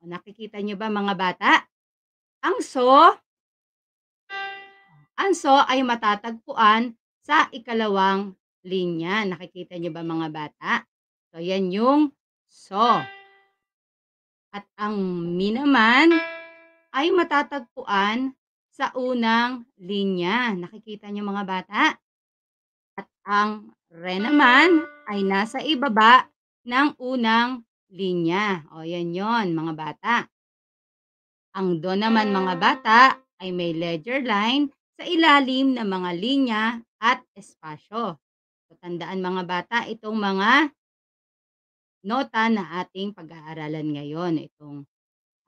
O, nakikita nyo ba mga bata? Ang so, ang so ay matatagpuan sa ikalawang linya. Nakikita nyo ba mga bata? So, yan yung so. At ang mi naman ay matatagpuan sa unang linya. Nakikita nyo mga bata? At ang re naman ay nasa ibaba ng unang linya. O, yan yon mga bata. Ang doon naman mga bata ah. ay may ledger line sa ilalim ng mga linya at espasyo. So, tandaan mga bata, itong mga nota na ating pag-aaralan ngayon. Itong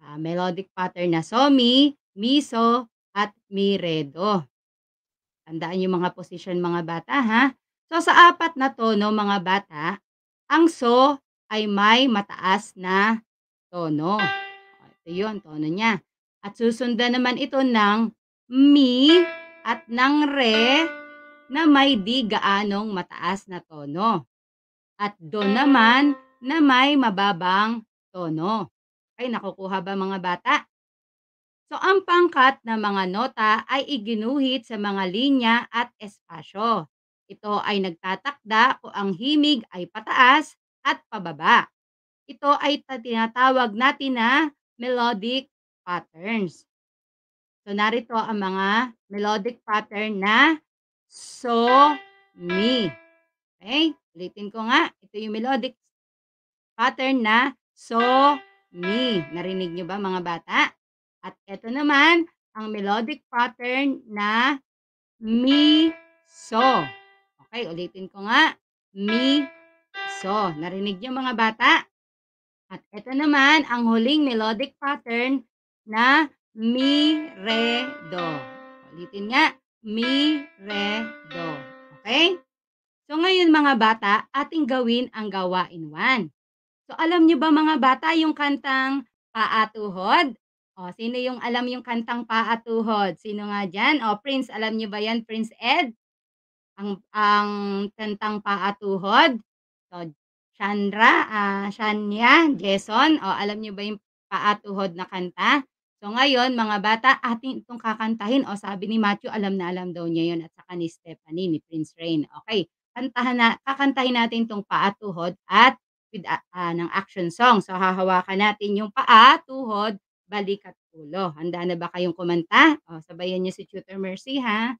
uh, melodic pattern na so mi, mi so, at mi miredo. Tandaan yung mga position mga bata ha. So sa apat na tono mga bata, ang so ay may mataas na tono. Ito yun, tono niya. At susundan naman ito ng mi at ng re na may di gaanong mataas na tono. At do naman na may mababang tono. Ay, nakukuha ba mga bata? So, ang pangkat ng mga nota ay iginuhit sa mga linya at espasyo. Ito ay nagtatakda kung ang himig ay pataas at pababa. Ito ay tinatawag natin na melodic patterns. So narito ang mga melodic pattern na so, mi. Okay? Ulitin ko nga. Ito yung melodic pattern na so, mi. Narinig niyo ba mga bata? At ito naman ang melodic pattern na mi, so. Okay, ulitin ko nga. Mi, So, narinig niyo mga bata? At ito naman ang huling melodic pattern na mi, re, do. Ulitin nga, mi, re, do. Okay? So ngayon mga bata, ating gawin ang gawain 1. So alam niyo ba mga bata yung kantang Paatuhod? O, sino yung alam yung kantang Paatuhod? Sino nga dyan? O, Prince, alam niyo ba yan, Prince Ed? Ang, ang kantang Paatuhod? So, Chandra, uh, ah, Shania, Jason, o oh, alam niyo ba yung paatuhod na kanta? So ngayon, mga bata, atin itong kakantahin. O oh, sabi ni Matthew, alam na alam daw niya yon at saka ni Stephanie, ni Prince Rain. Okay, kantahan na, kakantahin natin itong paatuhod at with, uh, uh, ng action song. So hahawakan natin yung paatuhod, balik at ulo. Handa na ba kayong kumanta? O oh, sabayan niyo si Tutor Mercy ha.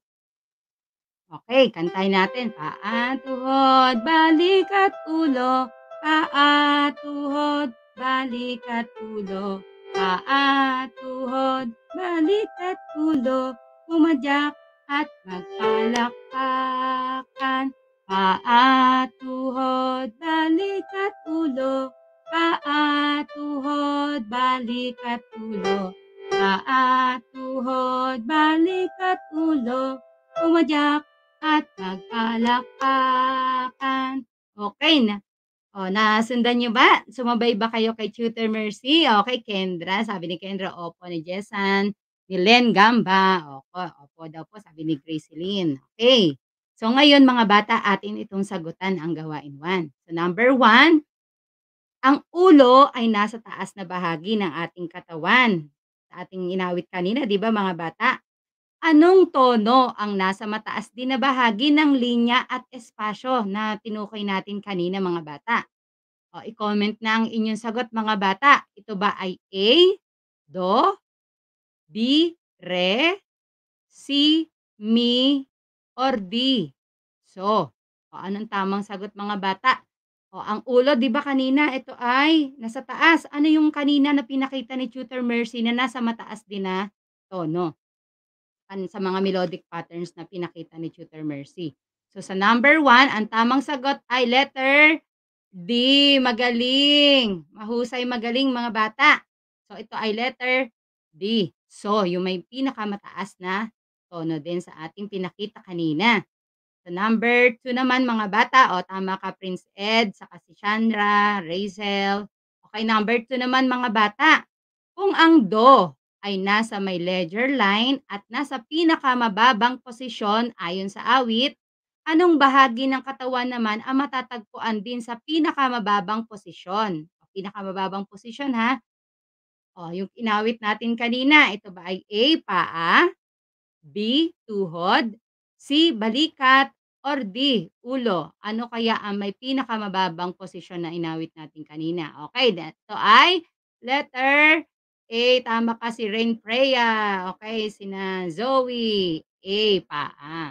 Okay, kantay natin. Paa, tuhod, balik at ulo. Paa, tuhod, balik at ulo. Paa, tuhod, balik at ulo. Pumadyak at magpalakpakan. Paa, tuhod, balik at ulo. Paa, tuhod, balik at ulo. Paa, tuhod, balik at ulo. Pumadyak at magpalakpakan. Okay na. O, nasundan nyo ba? Sumabay ba kayo kay Tutor Mercy? Okay, Kendra. Sabi ni Kendra, opo ni Jessan. Ni Len Gamba. Opo, opo daw po, sabi ni Graceline. Okay. So, ngayon mga bata, atin itong sagutan ang gawain 1. So, number 1, ang ulo ay nasa taas na bahagi ng ating katawan. Sa ating inawit kanina, di ba mga bata? Anong tono ang nasa mataas din na bahagi ng linya at espasyo na tinukoy natin kanina mga bata? O, i-comment na ang inyong sagot mga bata. Ito ba ay A, Do, B, Re, C, Mi, or D? So, o, anong tamang sagot mga bata? O, ang ulo, di ba kanina, ito ay nasa taas. Ano yung kanina na pinakita ni Tutor Mercy na nasa mataas din na tono? sa mga melodic patterns na pinakita ni Tutor Mercy. So sa number one, ang tamang sagot ay letter D. Magaling. Mahusay magaling mga bata. So ito ay letter D. So yung may pinakamataas na tono din sa ating pinakita kanina. So number two naman mga bata. O tama ka Prince Ed, saka si Chandra, Razel. Okay, number two naman mga bata. Kung ang do ay nasa may ledger line at nasa pinakamababang posisyon ayon sa awit, anong bahagi ng katawan naman ang matatagpuan din sa pinakamababang posisyon? Pinakamababang posisyon ha? O, yung inawit natin kanina, ito ba ay A, paa, B, tuhod, C, balikat, or D, ulo? Ano kaya ang may pinakamababang posisyon na inawit natin kanina? Okay, that, so ay letter Okay, eh, tama ka si Rain Freya. Okay, si na Zoe. A, pa. Ah.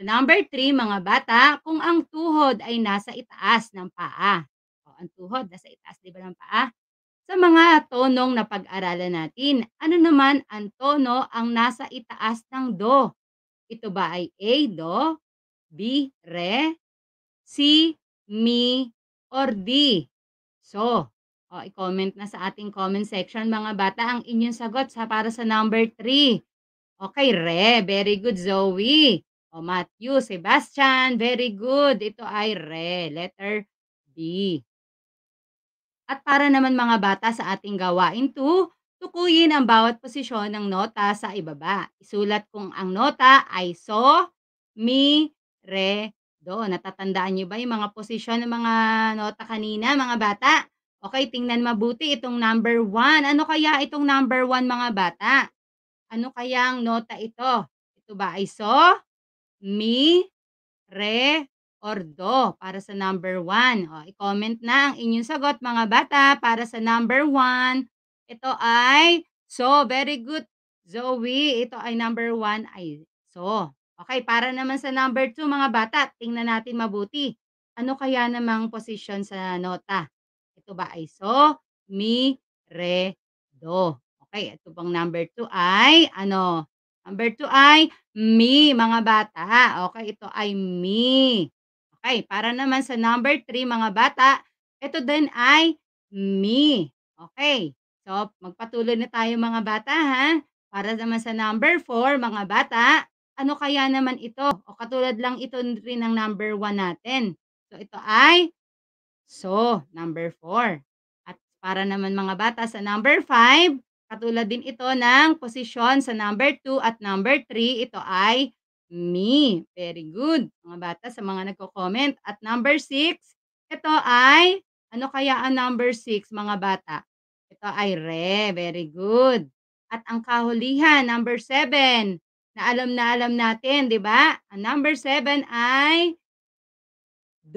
So number three, mga bata, kung ang tuhod ay nasa itaas ng paa. O, ang tuhod, nasa itaas, di ba ng paa? Sa mga tonong na pag-aralan natin, ano naman ang tono ang nasa itaas ng do? Ito ba ay A, do, B, re, C, mi, or D? So, o, oh, i-comment na sa ating comment section mga bata ang inyong sagot sa para sa number 3. Okay, Re. Very good, Zoe. O, oh, Matthew, Sebastian. Very good. Ito ay Re. Letter B. At para naman mga bata sa ating gawain 2, Tukuyin ang bawat posisyon ng nota sa ibaba. Isulat kung ang nota ay so, mi, re, do. Natatandaan niyo ba yung mga posisyon ng mga nota kanina, mga bata? Okay, tingnan mabuti itong number 1. Ano kaya itong number 1 mga bata? Ano kaya ang nota ito? Ito ba ay so, mi, re, or do para sa number 1? O, i-comment na ang inyong sagot mga bata para sa number 1. Ito ay so, very good Zoe. Ito ay number 1 ay so. Okay, para naman sa number 2 mga bata, tingnan natin mabuti. Ano kaya namang position sa nota? Ito ba ay so, mi, re, do. Okay, ito pang number 2 ay ano? Number 2 ay mi, mga bata. Okay, ito ay mi. Okay, para naman sa number 3 mga bata, ito din ay mi. Okay, so magpatuloy na tayo mga bata ha. Para naman sa number 4 mga bata, ano kaya naman ito? O katulad lang ito rin ng number 1 natin. So ito ay So, number 4. At para naman mga bata sa number 5, katulad din ito ng posisyon sa number 2 at number 3, ito ay me. Very good, mga bata, sa mga nagko-comment. At number 6, ito ay, ano kaya ang number 6, mga bata? Ito ay re. Very good. At ang kahulihan, number 7, na alam na alam natin, di ba? Ang number 7 ay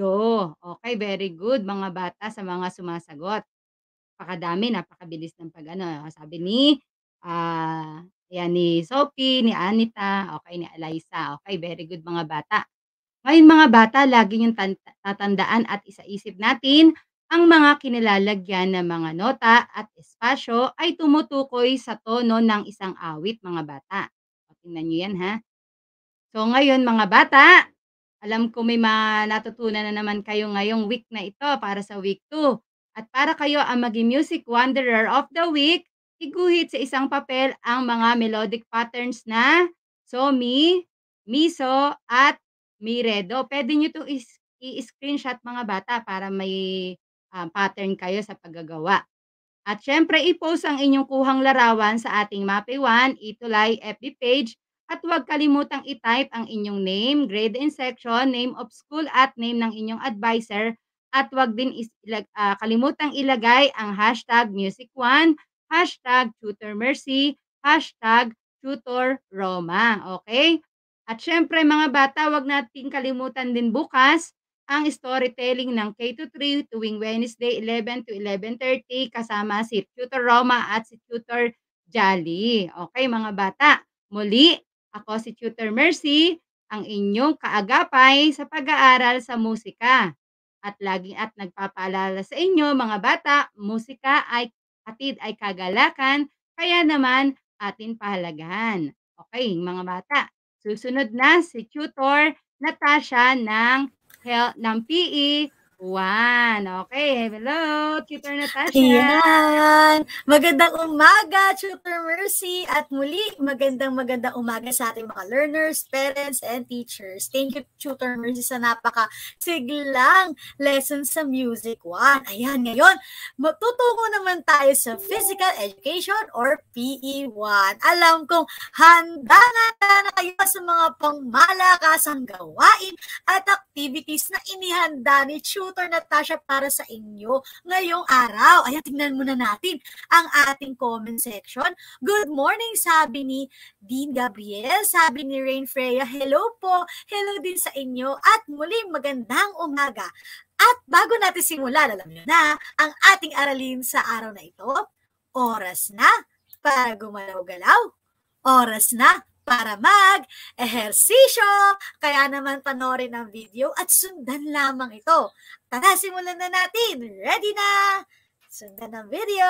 Do. Okay, very good mga bata sa mga sumasagot. Napakadami, napakabilis ng pag-ano. Ah, sabi ni, ah, ayan, ni Sophie, ni Anita, okay, ni Eliza. Okay, very good mga bata. Ngayon mga bata, lagi yung tatandaan at isaisip natin ang mga kinilalagyan ng mga nota at espasyo ay tumutukoy sa tono ng isang awit mga bata. O, tingnan nyo yan ha. So ngayon mga bata, alam ko may ma natutunan na naman kayo ngayong week na ito para sa week 2. At para kayo ang maging Music Wanderer of the Week, iguhit sa isang papel ang mga melodic patterns na so, mi, miso, at mi re do. Pwede nyo itong i-screenshot mga bata para may um, pattern kayo sa paggagawa. At syempre, i-post ang inyong kuhang larawan sa ating MAPE1 Itulay FB page at huwag kalimutang i-type ang inyong name, grade and section, name of school at name ng inyong advisor. At huwag din ilag, uh, kalimutang ilagay ang hashtag music1, hashtag tutormercy, hashtag tutorroma. Okay? At syempre mga bata, huwag natin kalimutan din bukas ang storytelling ng K-3 tuwing Wednesday 11 to 11.30 kasama si Tutor Roma at si Tutor Jolly. Okay mga bata, muli ako si Tutor Mercy, ang inyong kaagapay sa pag-aaral sa musika. At laging at nagpapaalala sa inyo mga bata, musika ay atid ay kagalakan, kaya naman atin pahalagahan. Okay, mga bata. Susunod na si Tutor Natasha ng, ng PE One. Okay. Hello, Tutor Natasha. Ayan. Magandang umaga, Tutor Mercy. At muli, magandang magandang umaga sa ating mga learners, parents, and teachers. Thank you, Tutor Mercy, sa napaka-siglang lesson sa Music 1. Ayan, ngayon, magtutungo naman tayo sa Physical Education or PE1. Alam kong handa na, na kayo sa mga pangmalakasang gawain at activities na inihanda ni Tutor tutor Natasha para sa inyo ngayong araw. Ayan, tingnan muna natin ang ating comment section. Good morning, sabi ni Dean Gabriel, sabi ni Rain Freya, hello po, hello din sa inyo at muli magandang umaga. At bago natin simulan, alam niyo na, ang ating aralin sa araw na ito, oras na para gumalaw-galaw, oras na para mag-ehersisyo. Kaya naman panorin ang video at sundan lamang ito. Tara, simulan na natin. Ready na? Sundan ang video!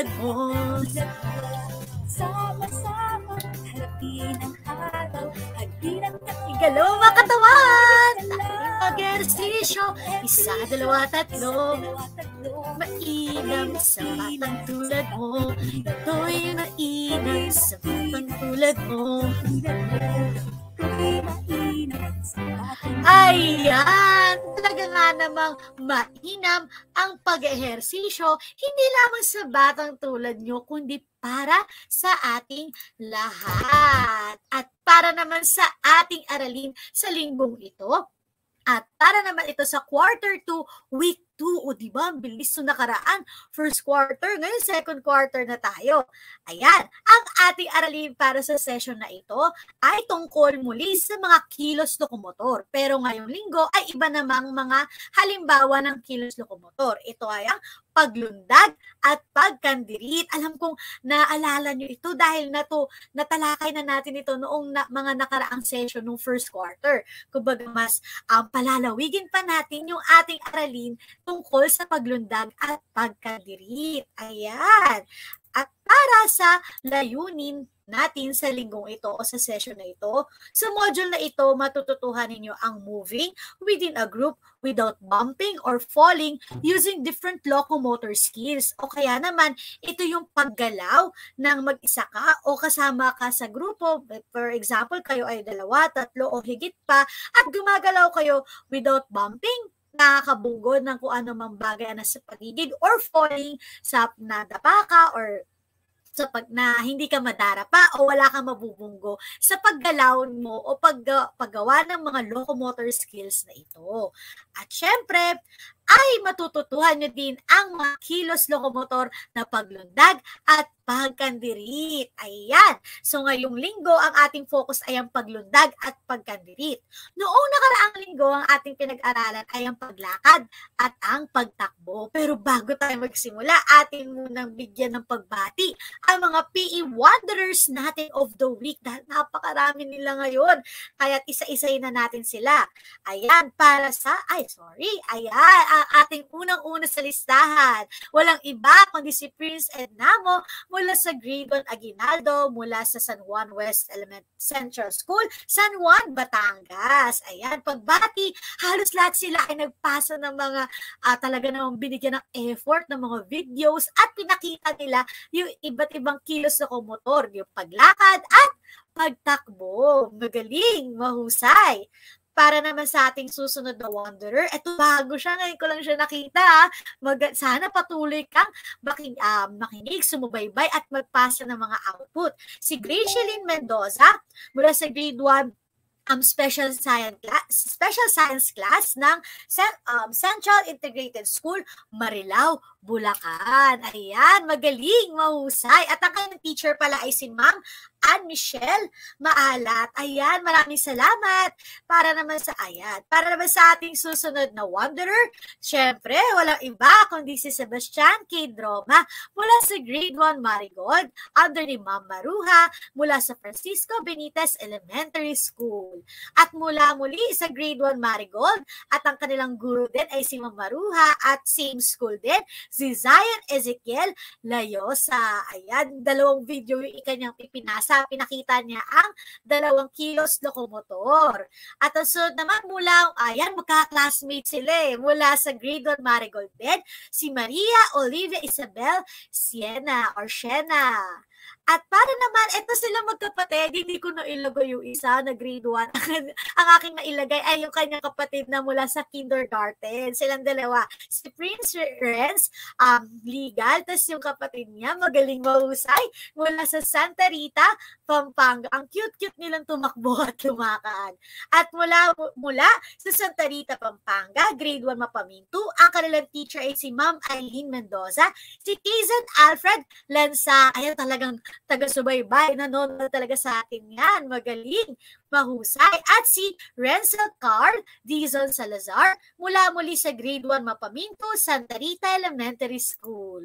agad Sama-sama, harapin ang araw, hagin ang katawan. Igalaw mga katawan! Ating pag-eresisyo, isa, dalawa, tatlo. Mainam sa batang tulad mo, ito'y mainam sa batang tulad mo. Ito'y mainam Pilipinas. Ayan! Talaga nga namang mainam ang pag-ehersisyo, hindi lamang sa batang tulad nyo, kundi para sa ating lahat. At para naman sa ating aralin sa linggong ito, at para naman ito sa quarter 2, week 2, o di ba, bilis na nakaraan. First quarter, ngayon second quarter na tayo. Ayan, ang ating aralin para sa session na ito ay tungkol muli sa mga kilos lokomotor. Pero ngayong linggo ay iba namang mga halimbawa ng kilos lokomotor. Ito ay ang paglundag at pagkandirit. Alam kong naalala nyo ito dahil nato, natalakay na natin ito noong na, mga nakaraang session noong first quarter. Kumbaga mas um, palalawigin pa natin yung ating aralin tungkol sa paglundag at pagkandirit. Ayan at para sa layunin natin sa linggong ito o sa session na ito. Sa module na ito, matututuhan ninyo ang moving within a group without bumping or falling using different locomotor skills. O kaya naman, ito yung paggalaw ng mag-isa ka o kasama ka sa grupo. For example, kayo ay dalawa, tatlo o higit pa at gumagalaw kayo without bumping nakakabugod ng kung ano mang bagay na sa pagigid or falling sa nadapa ka or sa pag na hindi ka madara pa o wala kang mabubunggo sa paggalaw mo o pag, paggawa ng mga locomotor skills na ito. At syempre, ay matututuhan nyo din ang mga kilos lokomotor na paglundag at pagkandirit. Ayan. So ngayong linggo, ang ating focus ay ang paglundag at pagkandirit. Noong nakaraang linggo, ang ating pinag-aralan ay ang paglakad at ang pagtakbo. Pero bago tayo magsimula, atin munang bigyan ng pagbati ang mga PE Wanderers natin of the week dahil napakarami nila ngayon. Kaya't isa-isay na natin sila. Ayan, para sa, ay sorry, ayan, ating unang-una sa listahan. Walang iba kundi si Prince Ednamo mula sa Gridon Aguinaldo, mula sa San Juan West Element Central School, San Juan, Batangas. Ayan, pagbati, halos lahat sila ay nagpasa ng mga uh, talaga namang binigyan ng effort ng mga videos at pinakita nila yung iba't ibang kilos na komotor, yung paglakad at pagtakbo. Magaling, mahusay para naman sa ating susunod na Wanderer. Ito bago siya, ngayon ko lang siya nakita. Ah. Mag, sana patuloy kang makin, uh, ah, makinig, sumubaybay at magpasa ng mga output. Si Gracelyn Mendoza mula sa grade 1 um, special science class, special science class ng um, Central Integrated School Marilao Bulacan. Ayan, magaling, mahusay. At ang kanyang teacher pala ay si Ma'am Anne Michelle Maalat. Ayan, maraming salamat para naman sa ayan. Para naman sa ating susunod na wanderer, syempre, walang iba kundi si Sebastian K. Droma mula sa Grade 1 Marigold under ni Ma'am Maruha mula sa Francisco Benitez Elementary School. At mula muli sa Grade 1 Marigold at ang kanilang guru din ay si Ma'am Maruha at same school din si Zion Ezekiel Layosa. Ayan, dalawang video yung ikanyang ipinasa. Pinakita niya ang dalawang kilos lokomotor. At ang sunod naman mula, ayan, magka-classmate sila eh, mula sa grade 1 Marigold Bed, si Maria Olivia Isabel Siena or Shena. At para naman, eto sila magkapatid, hindi ko na ilagay yung isa na grade 1. [laughs] Ang aking nailagay ay yung kanyang kapatid na mula sa kindergarten. Silang dalawa. Si Prince Renz, um, legal. Tapos yung kapatid niya, magaling mahusay, mula sa Santa Rita, Pampanga. Ang cute-cute nilang tumakbo at lumakaan. At mula, mula sa Santa Rita, Pampanga, grade 1 mapaminto, ang kanilang teacher ay si Ma'am Eileen Mendoza, si Kazan Alfred Lansa. Ayan talagang taga-subaybay, nanonood talaga sa atin yan. Magaling, mahusay. At si Renzel Carl Dizon Salazar mula muli sa grade 1 Mapaminto, Santa Rita Elementary School.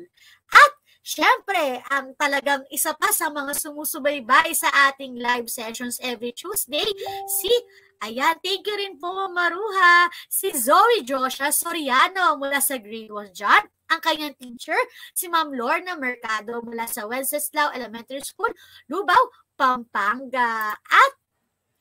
At Siyempre, ang talagang isa pa sa mga sumusubaybay sa ating live sessions every Tuesday, si Ayan, thank you rin po Maruha, si Zoe Joshua Soriano mula sa Grade 1 John, ang kanyang teacher, si Ma'am Lorna Mercado mula sa Wenceslao Elementary School, Lubao, Pampanga. At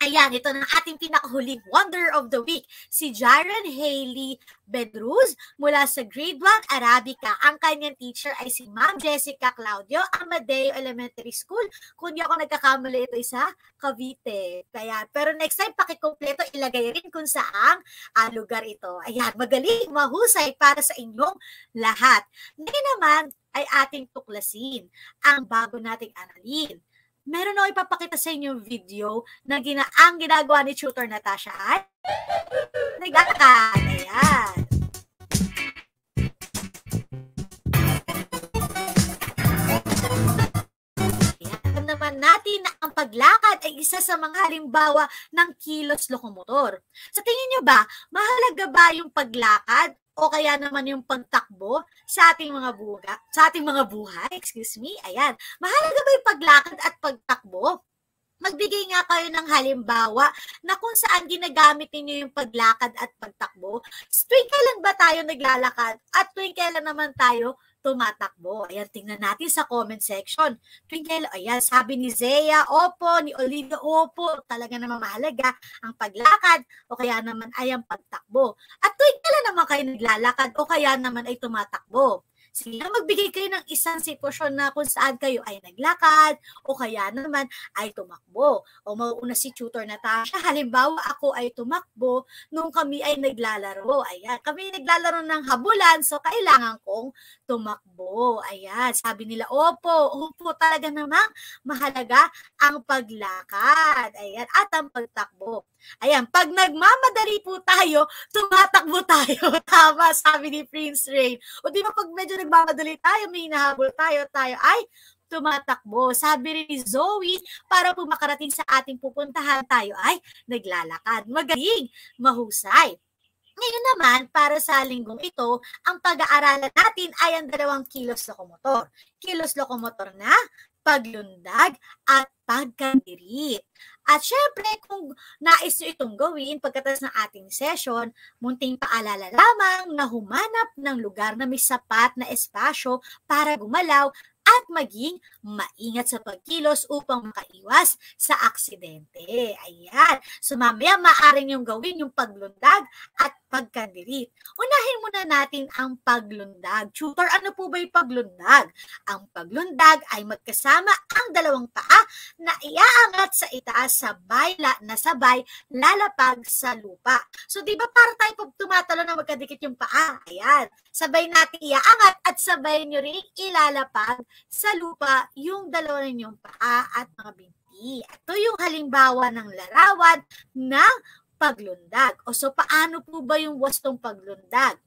Ayan, ito na ating pinakahuling Wonder of the Week, si Jaren Haley Bedruz mula sa Grade 1 Arabica. Ang kanyang teacher ay si Ma'am Jessica Claudio Amadeo Elementary School. Kung di ako nagkakamali, ito isa Cavite. Kaya, pero next time, pakikompleto, ilagay rin kung saang uh, lugar ito. Ayan, magaling, mahusay para sa inyong lahat. Ngayon naman, ay ating tuklasin ang bago nating aralin meron ako ipapakita sa inyo video na gina ang ginagawa ni Tutor Natasha ay nag-aakan. Ayan. naman natin na ang paglakad ay isa sa mga halimbawa ng kilos lokomotor. Sa tingin nyo ba, mahalaga ba yung paglakad o kaya naman yung pagtakbo sa ating mga buga, sa ating mga buhay, excuse me. Ayan. Mahalaga ba yung paglakad at pagtakbo? Magbigay nga kayo ng halimbawa na kung saan ginagamit niyo yung paglakad at pagtakbo. Tuwing kailan ba tayo naglalakad at tuwing kailan naman tayo tumatakbo. Ayan, tingnan natin sa comment section. Twinkle, ayan, sabi ni Zea, opo, ni Olivia, opo, talaga naman mahalaga ang paglakad o kaya naman ay ang pagtakbo. At tuwing kailan naman kayo naglalakad o kaya naman ay tumatakbo. Sige, magbigay kayo ng isang sitwasyon na kung saan kayo ay naglakad o kaya naman ay tumakbo. O mauuna si tutor Natasha, halimbawa ako ay tumakbo nung kami ay naglalaro. Ayan, kami naglalaro ng habulan so kailangan kong tumakbo. Ayan, sabi nila, opo, opo talaga namang mahalaga ang paglakad. Ayan, at ang pagtakbo. Ayan, pag nagmamadali po tayo, tumatakbo tayo. [laughs] Tama, sabi ni Prince Rain. O di ba pag medyo nagmamadali tayo, may nahabol tayo, tayo ay tumatakbo. Sabi rin ni Zoe, para po makarating sa ating pupuntahan tayo ay naglalakad. Magaling, mahusay. Ngayon naman, para sa linggong ito, ang pag-aaralan natin ay ang dalawang kilos lokomotor. Kilos lokomotor na paglundag at pagkandirit. At syempre, kung nais nyo itong gawin pagkatapos ng ating session, munting paalala lamang na humanap ng lugar na may sapat na espasyo para gumalaw at maging maingat sa pagkilos upang makaiwas sa aksidente. Ayan. So mamaya maaaring yung gawin yung paglundag at pagkandirit. Unahin muna natin ang paglundag. Tutor, ano po ba yung paglundag? Ang paglundag ay magkasama ang dalawang paa na iaangat sa itaas sabay la, na sabay lalapag sa lupa. So di ba para tayo tumatalo na magkadikit yung paa? Ayan. Sabay natin iaangat at sabay nyo rin ilalapag sa lupa yung dalawa ninyong paa at mga binti. Ito yung halimbawa ng larawan ng paglundag. O so paano po ba yung wastong paglundag?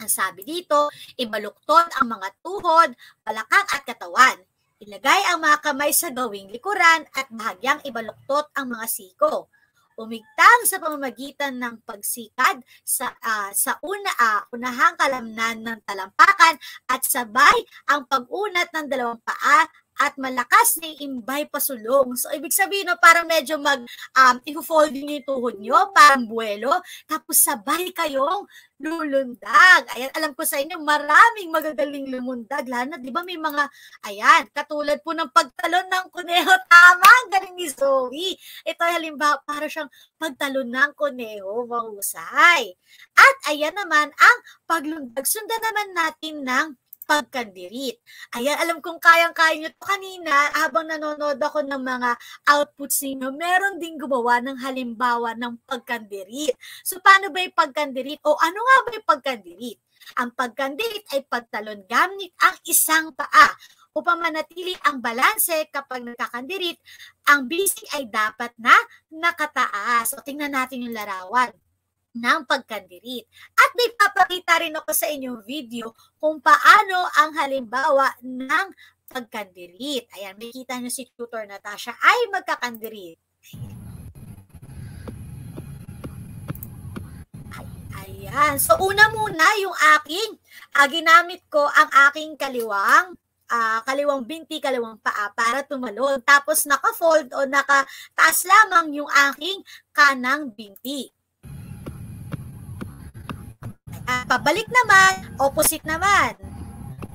Ang sabi dito, ibalukton ang mga tuhod, palakang at katawan. Ilagay ang mga kamay sa gawing likuran at bahagyang ibaluktot ang mga siko. Umigtang sa pamamagitan ng pagsikad sa uh, sa una uh, unahang kalamnan ng talampakan at sabay ang pagunat ng dalawang paa at malakas na imbay pasulong. So, ibig sabihin, no, parang medyo mag, um, i-fold nyo yung tuhod nyo, parang buwelo, tapos sabay kayong lulundag. Ayan, alam ko sa inyo, maraming magagaling lumundag. Lalo na, di ba may mga, ayan, katulad po ng pagtalon ng kuneho. [laughs] Tama, ang galing ni Zoe. Ito, halimbawa, para siyang pagtalon ng kuneho, mahusay. At ayan naman, ang paglundag. Sundan naman natin ng pagkandirit. Ayan, alam kong kayang-kaya nyo to kanina habang nanonood ako ng mga outputs ninyo, meron din gumawa ng halimbawa ng pagkandirit. So paano ba yung pagkandirit? O ano nga ba yung pagkandirit? Ang pagkandirit ay pagtalon gamit ang isang paa upang manatili ang balanse kapag nagkakandirit, ang bisig ay dapat na nakataas. So, tingnan natin yung larawan ng pagkandirit. At may papakita rin ako sa inyong video kung paano ang halimbawa ng pagkandirit. Ayan, makita nyo si Tutor Natasha ay magkakandirit. Ayan. So, una muna yung aking, uh, ginamit ko ang aking kaliwang uh, kaliwang binti, kaliwang paa para tumalon. Tapos naka-fold o naka-taas lamang yung aking kanang binti. At ah, pabalik naman, opposite naman.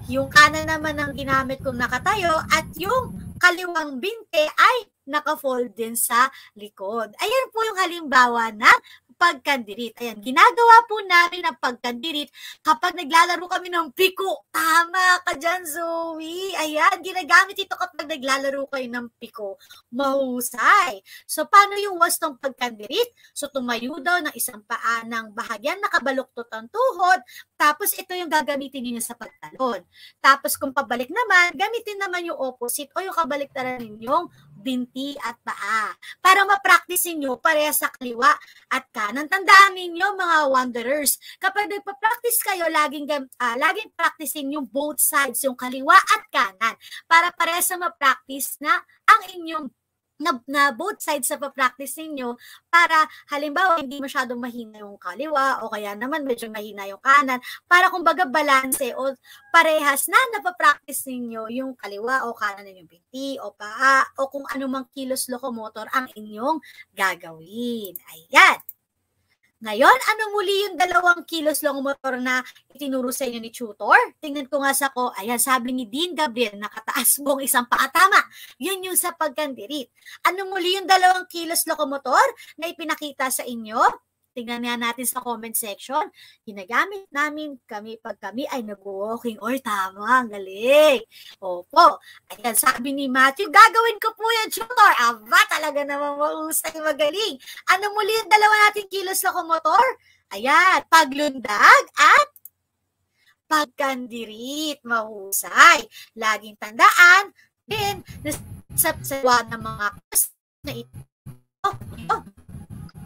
Yung kanan naman ang ginamit kong nakatayo at yung kaliwang binte ay naka-fold din sa likod. Ayan po yung halimbawa ng pagkandirit. Ayan, ginagawa po namin ang pagkandirit kapag naglalaro kami ng piko. Tama ka dyan, Zoe. Ayan, ginagamit ito kapag naglalaro kayo ng piko. Mahusay. So, paano yung wastong pagkandirit? So, tumayo daw ng isang paa ng bahagyan nakabaluktot ang tuhod. Tapos, ito yung gagamitin niyo sa pagtalon. Tapos, kung pabalik naman, gamitin naman yung opposite o yung kabaliktaran ninyong binti at paa. Para ma-practice ninyo pareha sa kaliwa at kanan. Tandaan ninyo mga wanderers, kapag nagpa-practice kayo, laging, uh, laging practicing yung both sides, yung kaliwa at kanan, para pareha sa ma-practice na ang inyong na, na both sides sa pa-practice ninyo para halimbawa hindi masyadong mahina yung kaliwa o kaya naman medyo mahina yung kanan para kumbaga balance o parehas na napapractice ninyo yung kaliwa o kanan ninyong binti o paa o kung anumang kilos locomotor ang inyong gagawin. Ayan. Ngayon, ano muli yung dalawang kilos long motor na itinuro sa inyo ni tutor? Tingnan ko nga sa ko, ayan, sabi ni Dean Gabriel, nakataas mo ang isang paatama. Yun yung sa pagkandirit. Ano muli yung dalawang kilos lokomotor na ipinakita sa inyo tingnan nga natin sa comment section. Ginagamit namin kami pag kami ay nag-walking or tama. Ang galing. Opo. Ayan, sabi ni Matthew, gagawin ko po yan, tutor. Aba, talaga naman mausay magaling. Ano muli yung dalawa natin kilos na kumotor? Ayan, paglundag at pagkandirit, mahusay. Laging tandaan din na sa sawa ng mga kas na ito. Oh, oh,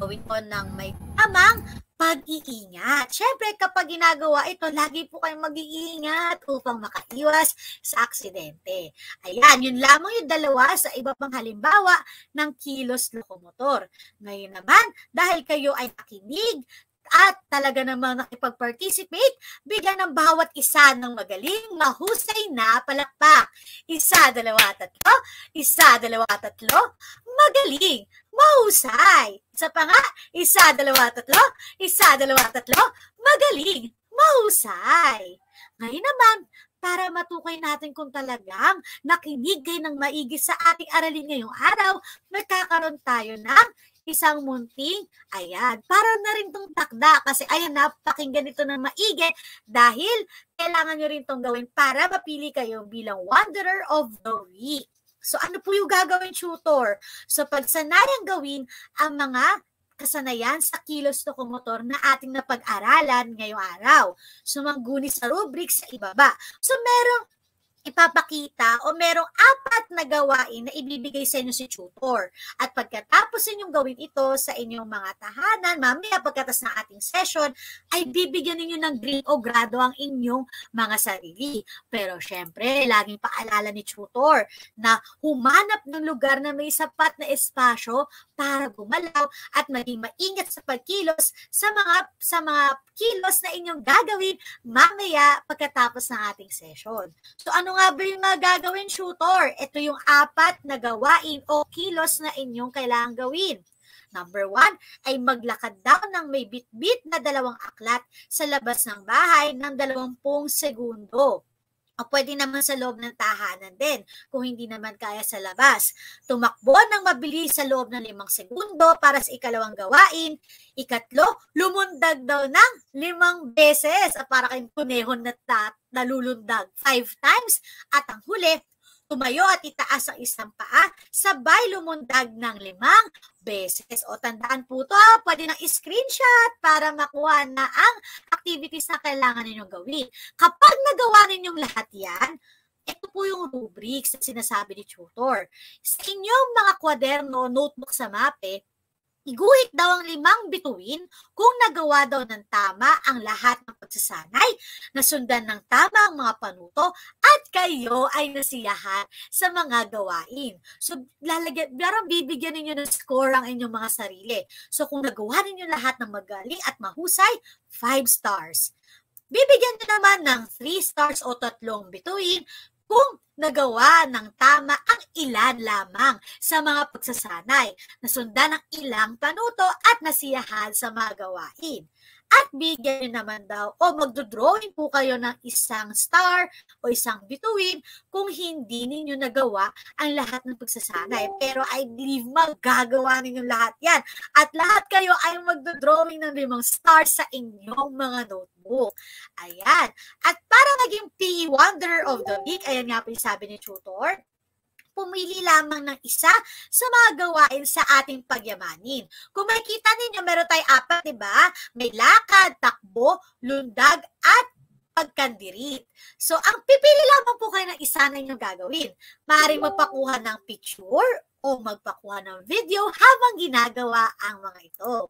gawin po ng may tamang pag-iingat. Siyempre, kapag ginagawa ito, lagi po kayong mag-iingat upang makaiwas sa aksidente. Ayan, yun lamang yung dalawa sa iba pang halimbawa ng kilos lokomotor. Ngayon naman, dahil kayo ay nakinig at talaga namang nakipag-participate, bigyan ng bawat isa ng magaling, mahusay na palakpak. Isa, dalawa, tatlo. Isa, dalawa, tatlo. Magaling, mahusay. Isa pa nga, isa, dalawa, tatlo. Isa, dalawa, tatlo. Magaling, mahusay. Ngayon naman, para matukoy natin kung talagang nakinig kayo ng maigi sa ating aralin ngayong araw, magkakaroon tayo ng isang munting. Ayan, para na rin tong takda kasi ayan napakinggan ito ng maigi dahil kailangan nyo rin tong gawin para mapili kayo bilang Wanderer of the Week. So ano po yung gagawin tutor? So pagsanayang gawin ang mga kasanayan sa kilos lokomotor na ating napag-aralan ngayong araw. Sumangguni so, sa rubric sa ibaba. So merong ipapakita o merong apat na gawain na ibibigay sa inyo si tutor. At pagkatapos ninyong gawin ito sa inyong mga tahanan, mamaya pagkatapos ng ating session, ay bibigyan ninyo ng grade o grado ang inyong mga sarili. Pero syempre, laging paalala ni tutor na humanap ng lugar na may sapat na espasyo para gumalaw at maging maingat sa pagkilos sa mga sa mga kilos na inyong gagawin mamaya pagkatapos ng ating session. So ano ano nga ba yung mga gagawin, shooter? Ito yung apat na gawain o kilos na inyong kailangang gawin. Number one ay maglakad daw ng may bitbit na dalawang aklat sa labas ng bahay ng dalawampung segundo o ah, pwede naman sa loob ng tahanan din kung hindi naman kaya sa labas. Tumakbo ng mabilis sa loob ng limang segundo para sa ikalawang gawain. Ikatlo, lumundag daw ng limang beses. At ah, para kayong punehon na tat, nalulundag five times. At ang huli, tumayo at itaas ang isang paa, sabay lumundag ng limang beses. O tandaan po to, ah, pwede ng screenshot para makuha na ang activities na kailangan ninyong gawin. Kapag nagawa ninyong lahat yan, ito po yung rubrics na sinasabi ni tutor. Sa inyong mga kwaderno notebook sa MAPE, Iguhit daw ang limang bituin kung nagawa daw ng tama ang lahat ng pagsasanay, nasundan ng tama ang mga panuto, at kayo ay nasiyahan sa mga gawain. So, lalagyan, parang bibigyan ninyo ng score ang inyong mga sarili. So, kung nagawa ninyo lahat ng magaling at mahusay, 5 stars. Bibigyan nyo naman ng 3 stars o tatlong bituin kung nagawa ng tama ang ilan lamang sa mga pagsasanay, nasundan ng ilang panuto at nasiyahan sa mga gawain at bigyan naman daw o magdodrawing po kayo ng isang star o isang bituin kung hindi ninyo nagawa ang lahat ng pagsasanay. Pero I believe magagawa ninyo lahat yan. At lahat kayo ay magdodrawing ng limang star sa inyong mga notebook. Ayan. At para maging PE Wonder of the Week, ayan nga po yung sabi ni Tutor, pumili lamang ng isa sa mga gawain sa ating pagyamanin. Kung makita ninyo, meron tayong apat, di ba? May lakad, takbo, lundag, at pagkandirit. So, ang pipili lamang po kayo ng isa na inyong gagawin. Maaaring mapakuha ng picture o magpakuha ng video habang ginagawa ang mga ito.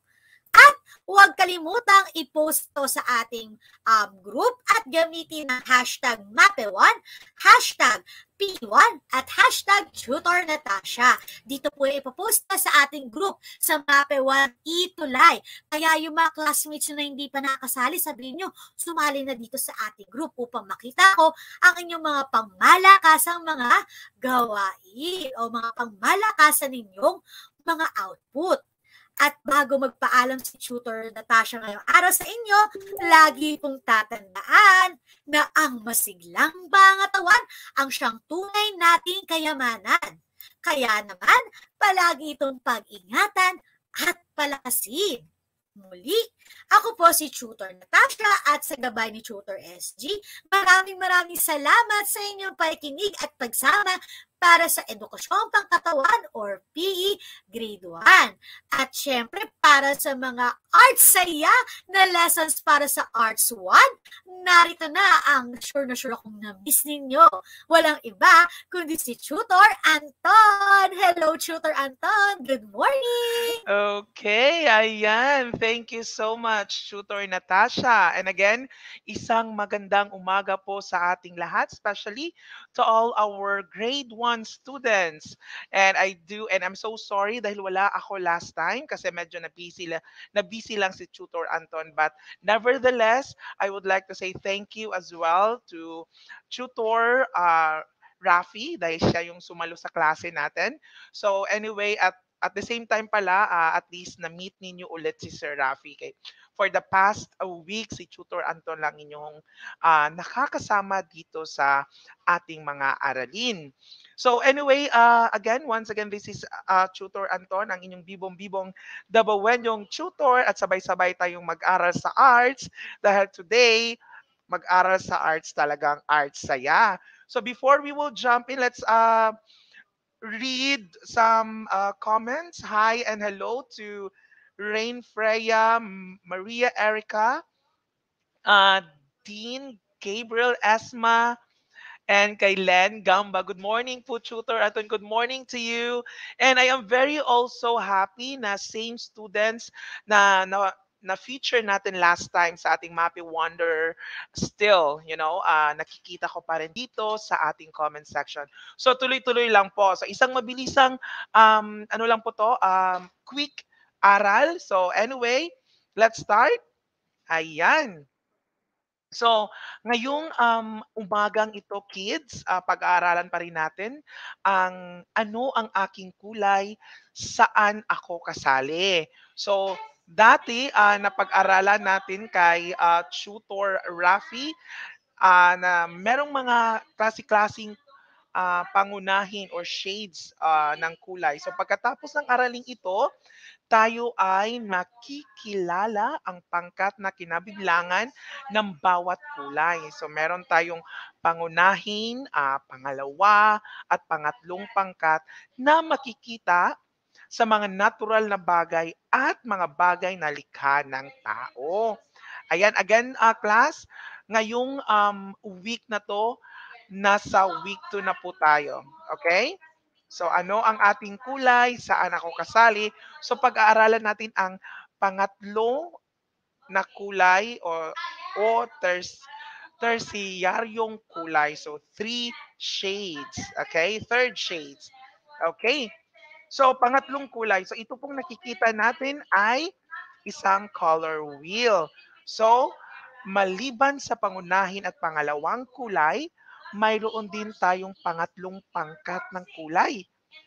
At huwag kalimutang i-post to sa ating um, group at gamitin ang hashtag MAPE1, hashtag P1 at hashtag Tutor Natasha. Dito po ay ipopost na sa ating group sa MAPE1 Itulay. Kaya yung mga classmates na hindi pa nakasali, sabihin nyo, sumali na dito sa ating group upang makita ko ang inyong mga pangmalakasang mga gawain o mga pangmalakasan ninyong mga output. At bago magpaalam si Tutor Natasha ngayon, araw sa inyo, lagi pong tatandaan na ang masiglang bangatawan ang siyang tunay nating kayamanan. Kaya naman, palagi itong pag-ingatan at palakasin. Muli, ako po si Tutor Natasha at sa gabay ni Tutor SG, maraming maraming salamat sa inyong pakikinig at pagsama para sa edukasyong pangkatawan or PE grade 1. At syempre para sa mga arts saya na lessons para sa arts 1, narito na ang sure na sure akong na-miss ninyo. Walang iba kundi si Tutor Anton. Hello Tutor Anton, good morning! Okay, ayan. Thank you so much Tutor Natasha. And again, isang magandang umaga po sa ating lahat, especially to all our grade 1 on students. And I do, and I'm so sorry dahil wala ako last time kasi medyo na busy, na busy lang si Tutor Anton. But nevertheless, I would like to say thank you as well to Tutor uh, Rafi dahil siya yung sumalo sa klase natin. So anyway, at at the same time pala, uh, at least na-meet ninyo ulit si Sir Rafi. Kay, for the past a uh, week, si Tutor Anton lang inyong uh, nakakasama dito sa ating mga aralin. So anyway, uh, again, once again, this is uh, Tutor Anton, ang inyong bibong-bibong Dabawenyong tutor at sabay-sabay tayong mag-aral sa arts dahil today, mag-aral sa arts talagang arts saya. So before we will jump in, let's uh, read some uh, comments. Hi and hello to Rain Freya, Maria Erica, uh, Dean, Gabriel, Esma, and kay Len Gamba. Good morning po, Tutor Aton. Good morning to you. And I am very also happy na same students na, na na-feature natin last time sa ating Mappy Wonder still, you know, uh, nakikita ko pa rin dito sa ating comment section. So tuloy-tuloy lang po. So isang mabilisang, um, ano lang po to, um, quick aral. So anyway, let's start. Ayan. So, ngayong um, umagang ito, kids, uh, pag-aaralan pa rin natin ang ano ang aking kulay, saan ako kasali. So, dati uh, napag-aralan natin kay uh, Tutor Rafi uh, na merong mga klase-klasing uh, pangunahin or shades uh, ng kulay. So pagkatapos ng araling ito, tayo ay makikilala ang pangkat na kinabiglangan ng bawat kulay. So meron tayong pangunahin, uh, pangalawa at pangatlong pangkat na makikita sa mga natural na bagay at mga bagay na likha ng tao. Ayan, again uh, class, ngayong um, week na to, nasa week 2 na po tayo. Okay? So ano ang ating kulay? Saan ako kasali? So pag-aaralan natin ang pangatlo na kulay o, o ters, tersiyaryong kulay. So three shades. Okay? Third shades. Okay? So pangatlong kulay. So ito pong nakikita natin ay isang color wheel. So maliban sa pangunahin at pangalawang kulay, mayroon din tayong pangatlong pangkat ng kulay.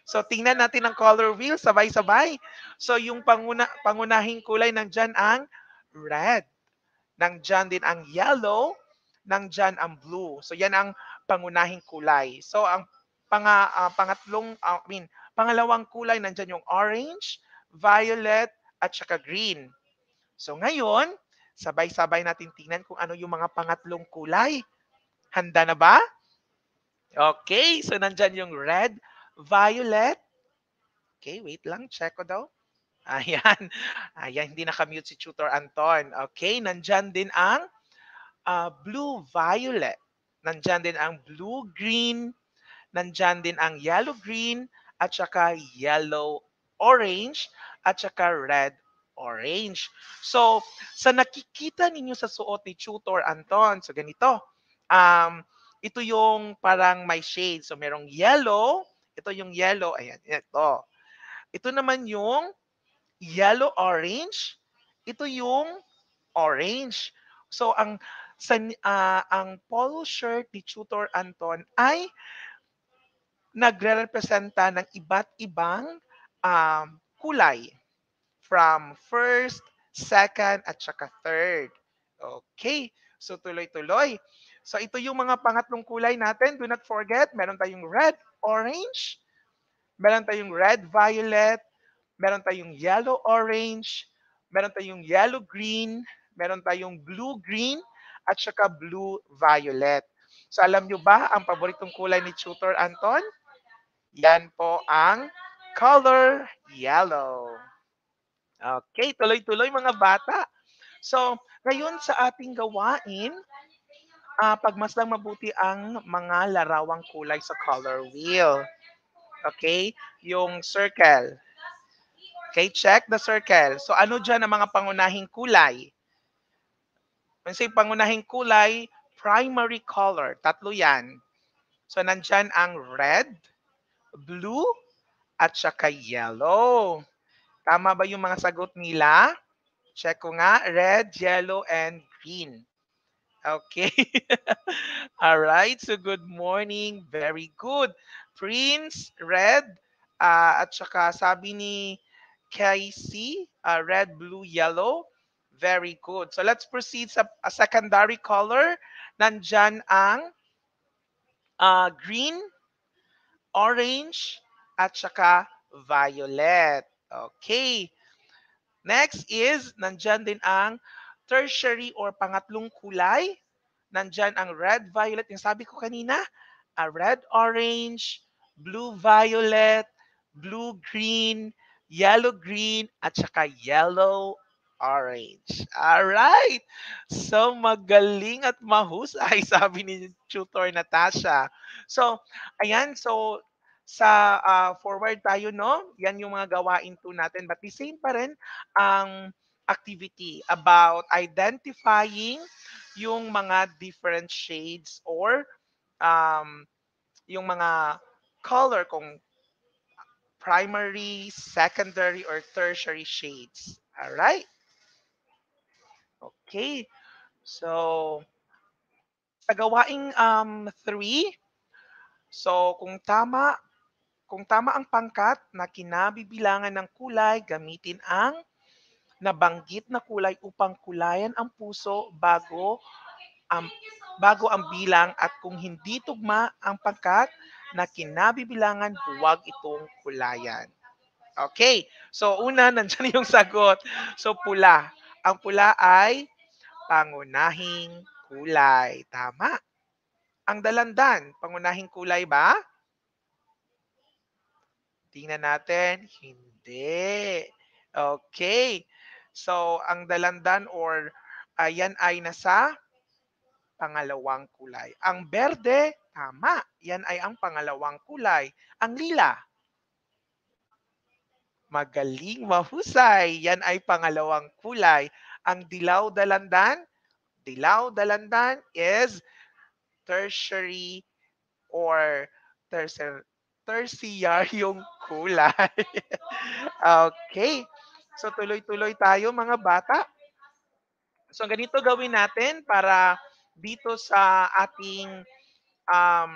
So tingnan natin ang color wheel sabay-sabay. So yung panguna, pangunahing kulay ng dyan ang red. Nang dyan din ang yellow. Nang dyan ang blue. So yan ang pangunahing kulay. So ang panga, uh, pangatlong, uh, I mean, pangalawang kulay nandyan yung orange, violet, at saka green. So ngayon, sabay-sabay natin tingnan kung ano yung mga pangatlong kulay Handa na ba? Okay, so nandyan yung red, violet. Okay, wait lang, check ko daw. [laughs] Ayan, ayan, hindi nakamute si Tutor Anton. Okay, nandyan din ang uh, blue, violet. Nandyan din ang blue, green. Nandyan din ang yellow, green. At saka yellow, orange. At saka red, orange. So, sa nakikita ninyo sa suot ni Tutor Anton, so ganito, um, ito yung parang may shade. So, merong yellow. Ito yung yellow. Ayan, ito. Ito naman yung yellow-orange. Ito yung orange. So, ang sa, uh, ah, ang polo shirt ni Tutor Anton ay nagre-representa ng iba't ibang um, kulay from first, second, at saka third. Okay. So, tuloy-tuloy. So ito yung mga pangatlong kulay natin. Do not forget, meron tayong red, orange, meron tayong red, violet, meron tayong yellow, orange, meron tayong yellow, green, meron tayong blue, green, at saka blue, violet. So alam nyo ba ang paboritong kulay ni Tutor Anton? Yan po ang color yellow. Okay, tuloy-tuloy mga bata. So, ngayon sa ating gawain, uh, pagmaslang mabuti ang mga larawang kulay sa color wheel. Okay? Yung circle. Okay, check the circle. So ano dyan ang mga pangunahing kulay? When pangunahing kulay, primary color. Tatlo yan. So nandyan ang red, blue, at saka yellow. Tama ba yung mga sagot nila? Check ko nga. Red, yellow, and green. Okay. [laughs] All right. So good morning. Very good. Prince, red. Uh, at saka sabi ni KC, uh, ah, red, blue, yellow. Very good. So let's proceed sa a secondary color. Nandyan ang uh, green, orange, at saka violet. Okay. Next is, nandyan din ang tertiary or pangatlong kulay. Nandyan ang red, violet, yung sabi ko kanina, a red, orange, blue, violet, blue, green, yellow, green, at saka yellow, orange. All right. So, magaling at mahusay, [laughs] sabi ni Tutor Natasha. So, ayan. So, sa uh, forward tayo, no? Yan yung mga gawain po natin. But the same pa rin ang um, activity about identifying yung mga different shades or um, yung mga color kung primary, secondary, or tertiary shades. All right? Okay. So, sa gawaing um, three, so kung tama, kung tama ang pangkat na kinabibilangan ng kulay, gamitin ang nabanggit na kulay upang kulayan ang puso bago ang bago ang bilang at kung hindi tugma ang pangkat na kinabibilangan, huwag itong kulayan. Okay. So una, [laughs] nandiyan yung sagot. So pula. Ang pula ay pangunahing kulay. Tama. Ang dalandan, pangunahing kulay ba? Tingnan natin. Hindi. Okay. So, ang dalandan or uh, yan ay nasa pangalawang kulay. Ang berde, tama. Yan ay ang pangalawang kulay. Ang lila, magaling mahusay. Yan ay pangalawang kulay. Ang dilaw dalandan, dilaw dalandan is tertiary or tertiary yung kulay. [laughs] okay. So tuloy-tuloy tayo mga bata. So ganito gawin natin para dito sa ating um,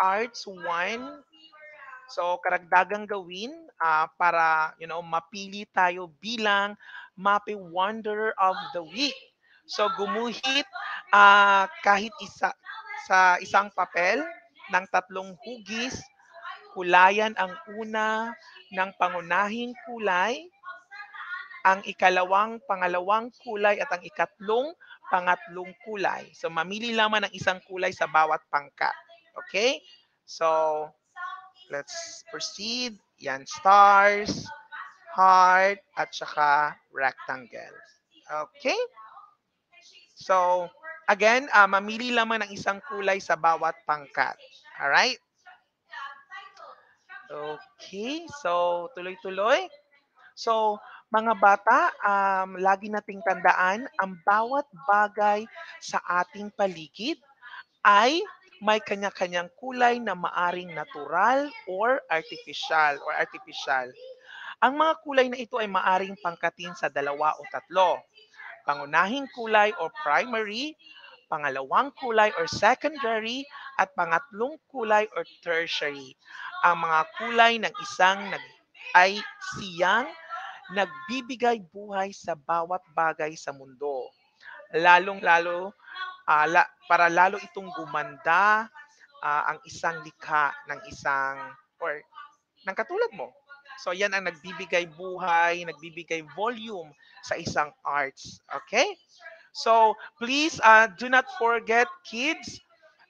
Arts 1. So karagdagang gawin uh, para you know mapili tayo bilang Mapi Wonder of the Week. So gumuhit uh, kahit isa sa isang papel ng tatlong hugis, kulayan ang una, ng pangunahing kulay, ang ikalawang pangalawang kulay at ang ikatlong pangatlong kulay. So mamili lamang ng isang kulay sa bawat pangkat. Okay? So let's proceed. Yan stars, heart at saka rectangle. Okay? So again, uh, mamili lamang ng isang kulay sa bawat pangkat. All right? Okay, so tuloy-tuloy. So, mga bata, um, lagi nating tandaan ang bawat bagay sa ating paligid ay may kanya-kanyang kulay na maaring natural or artificial or artificial. Ang mga kulay na ito ay maaring pangkatin sa dalawa o tatlo. Pangunahing kulay o primary pangalawang kulay or secondary, at pangatlong kulay or tertiary. Ang mga kulay ng isang nag ay siyang nagbibigay buhay sa bawat bagay sa mundo. Lalong-lalo uh, ah, la, para lalo itong gumanda uh, ang isang likha ng isang or ng katulad mo. So yan ang nagbibigay buhay, nagbibigay volume sa isang arts. Okay? So please uh, do not forget kids.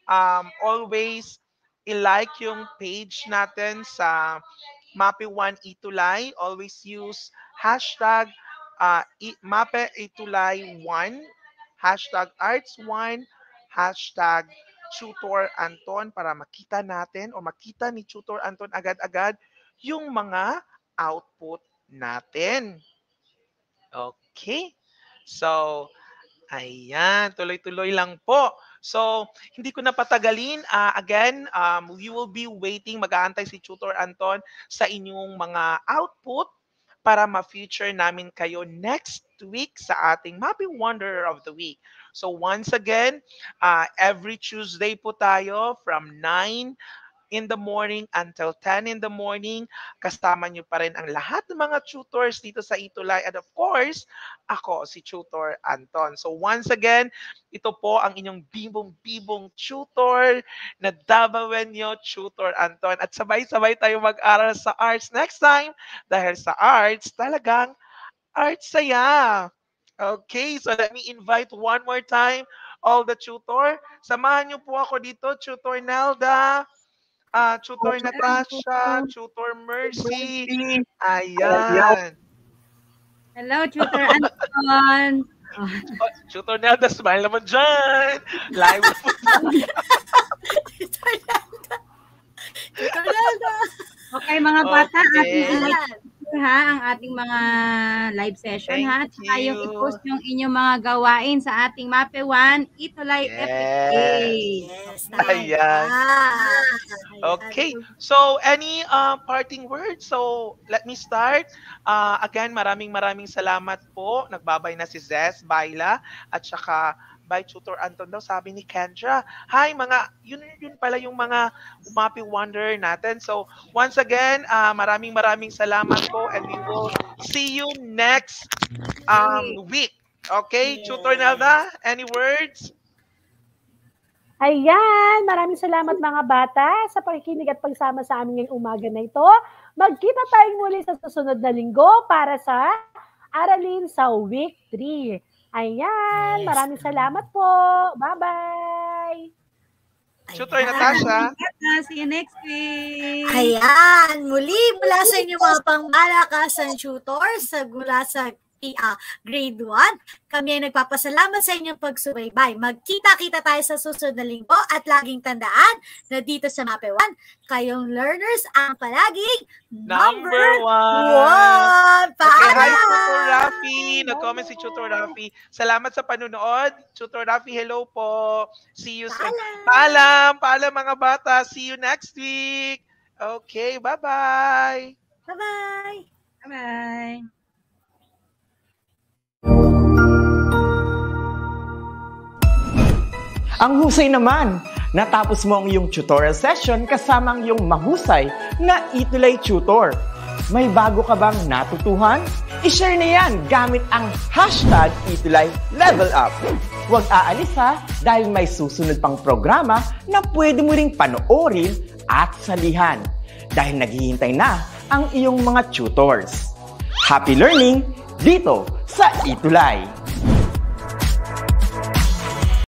Um, always i-like yung page natin sa Mape1 Itulay. Always use hashtag uh, Mape Itulay1, hashtag Arts1, hashtag Tutor Anton para makita natin o makita ni Tutor Anton agad-agad yung mga output natin. Okay? So, Ayan, tuloy-tuloy lang po. So, hindi ko na Uh, again, um, we will be waiting. Mag-aantay si Tutor Anton sa inyong mga output para ma-feature namin kayo next week sa ating Mapping Wanderer of the Week. So, once again, uh, every Tuesday po tayo from 9 in the morning until 10 in the morning. Kasama nyo pa rin ang lahat ng mga tutors dito sa Itulay. And of course, ako si Tutor Anton. So once again, ito po ang inyong bibong-bibong tutor na Davawenyo Tutor Anton. At sabay-sabay tayo mag-aral sa arts next time dahil sa arts talagang arts saya. Okay, so let me invite one more time all the tutor. Samahan niyo po ako dito, Tutor Nelda uh, Tutor Natasha, Tutor Mercy. Ayan. Hello, Tutor Anton. [laughs] Oh, Tutor Nelda, smile naman dyan. Live po. [laughs] Tutor Nelda. Tutor Nelda. Okay, mga bata, okay. ating ha ang ating mga live session Thank ha. At saka yung i-post yung inyong mga gawain sa ating Mape 1 Itulay yes. FPA. Yes. Ayan. Ah. Okay. So, any uh, parting words? So, let me start. Uh, again, maraming maraming salamat po. Nagbabay na si Zez Baila at saka by Tutor Anton daw, sabi ni Kendra. Hi mga, yun, yun pala yung mga Umapi Wonder natin. So once again, uh, maraming maraming salamat po and we will see you next um, week. Okay, yeah. Tutor Nelda, any words? Ayan, maraming salamat mga bata sa pakikinig at pagsama sa amin ngayong umaga na ito. Magkita tayong muli sa susunod na linggo para sa Aralin sa Week 3. Ayan, maraming salamat po. Bye-bye. Shoot tayo Natasha. See you next week. Ayan, muli mula sa inyo mga pangmalakasan ah, tutors, sa mula uh, grade 1. Kami ay nagpapasalamat sa inyong pagsubaybay. Magkita-kita tayo sa susunod na linggo at laging tandaan na dito sa Mape 1, kayong learners ang palaging number 1. Paalam! Okay, hi, Tutor Rafi. Nag-comment si Tutor Rafi. Salamat sa panunood. Tutor Rafi, hello po. See you soon. Paalam! Paalam mga bata. See you next week. Okay, bye-bye. Bye-bye. Bye-bye. Ang husay naman! Natapos mo ang iyong tutorial session kasama ang iyong mahusay na Itulay Tutor. May bago ka bang natutuhan? I-share na yan gamit ang hashtag Itulay Level Up. Huwag aalis ha dahil may susunod pang programa na pwede mo ring panoorin at salihan dahil naghihintay na ang iyong mga tutors. Happy learning dito sa Itulay!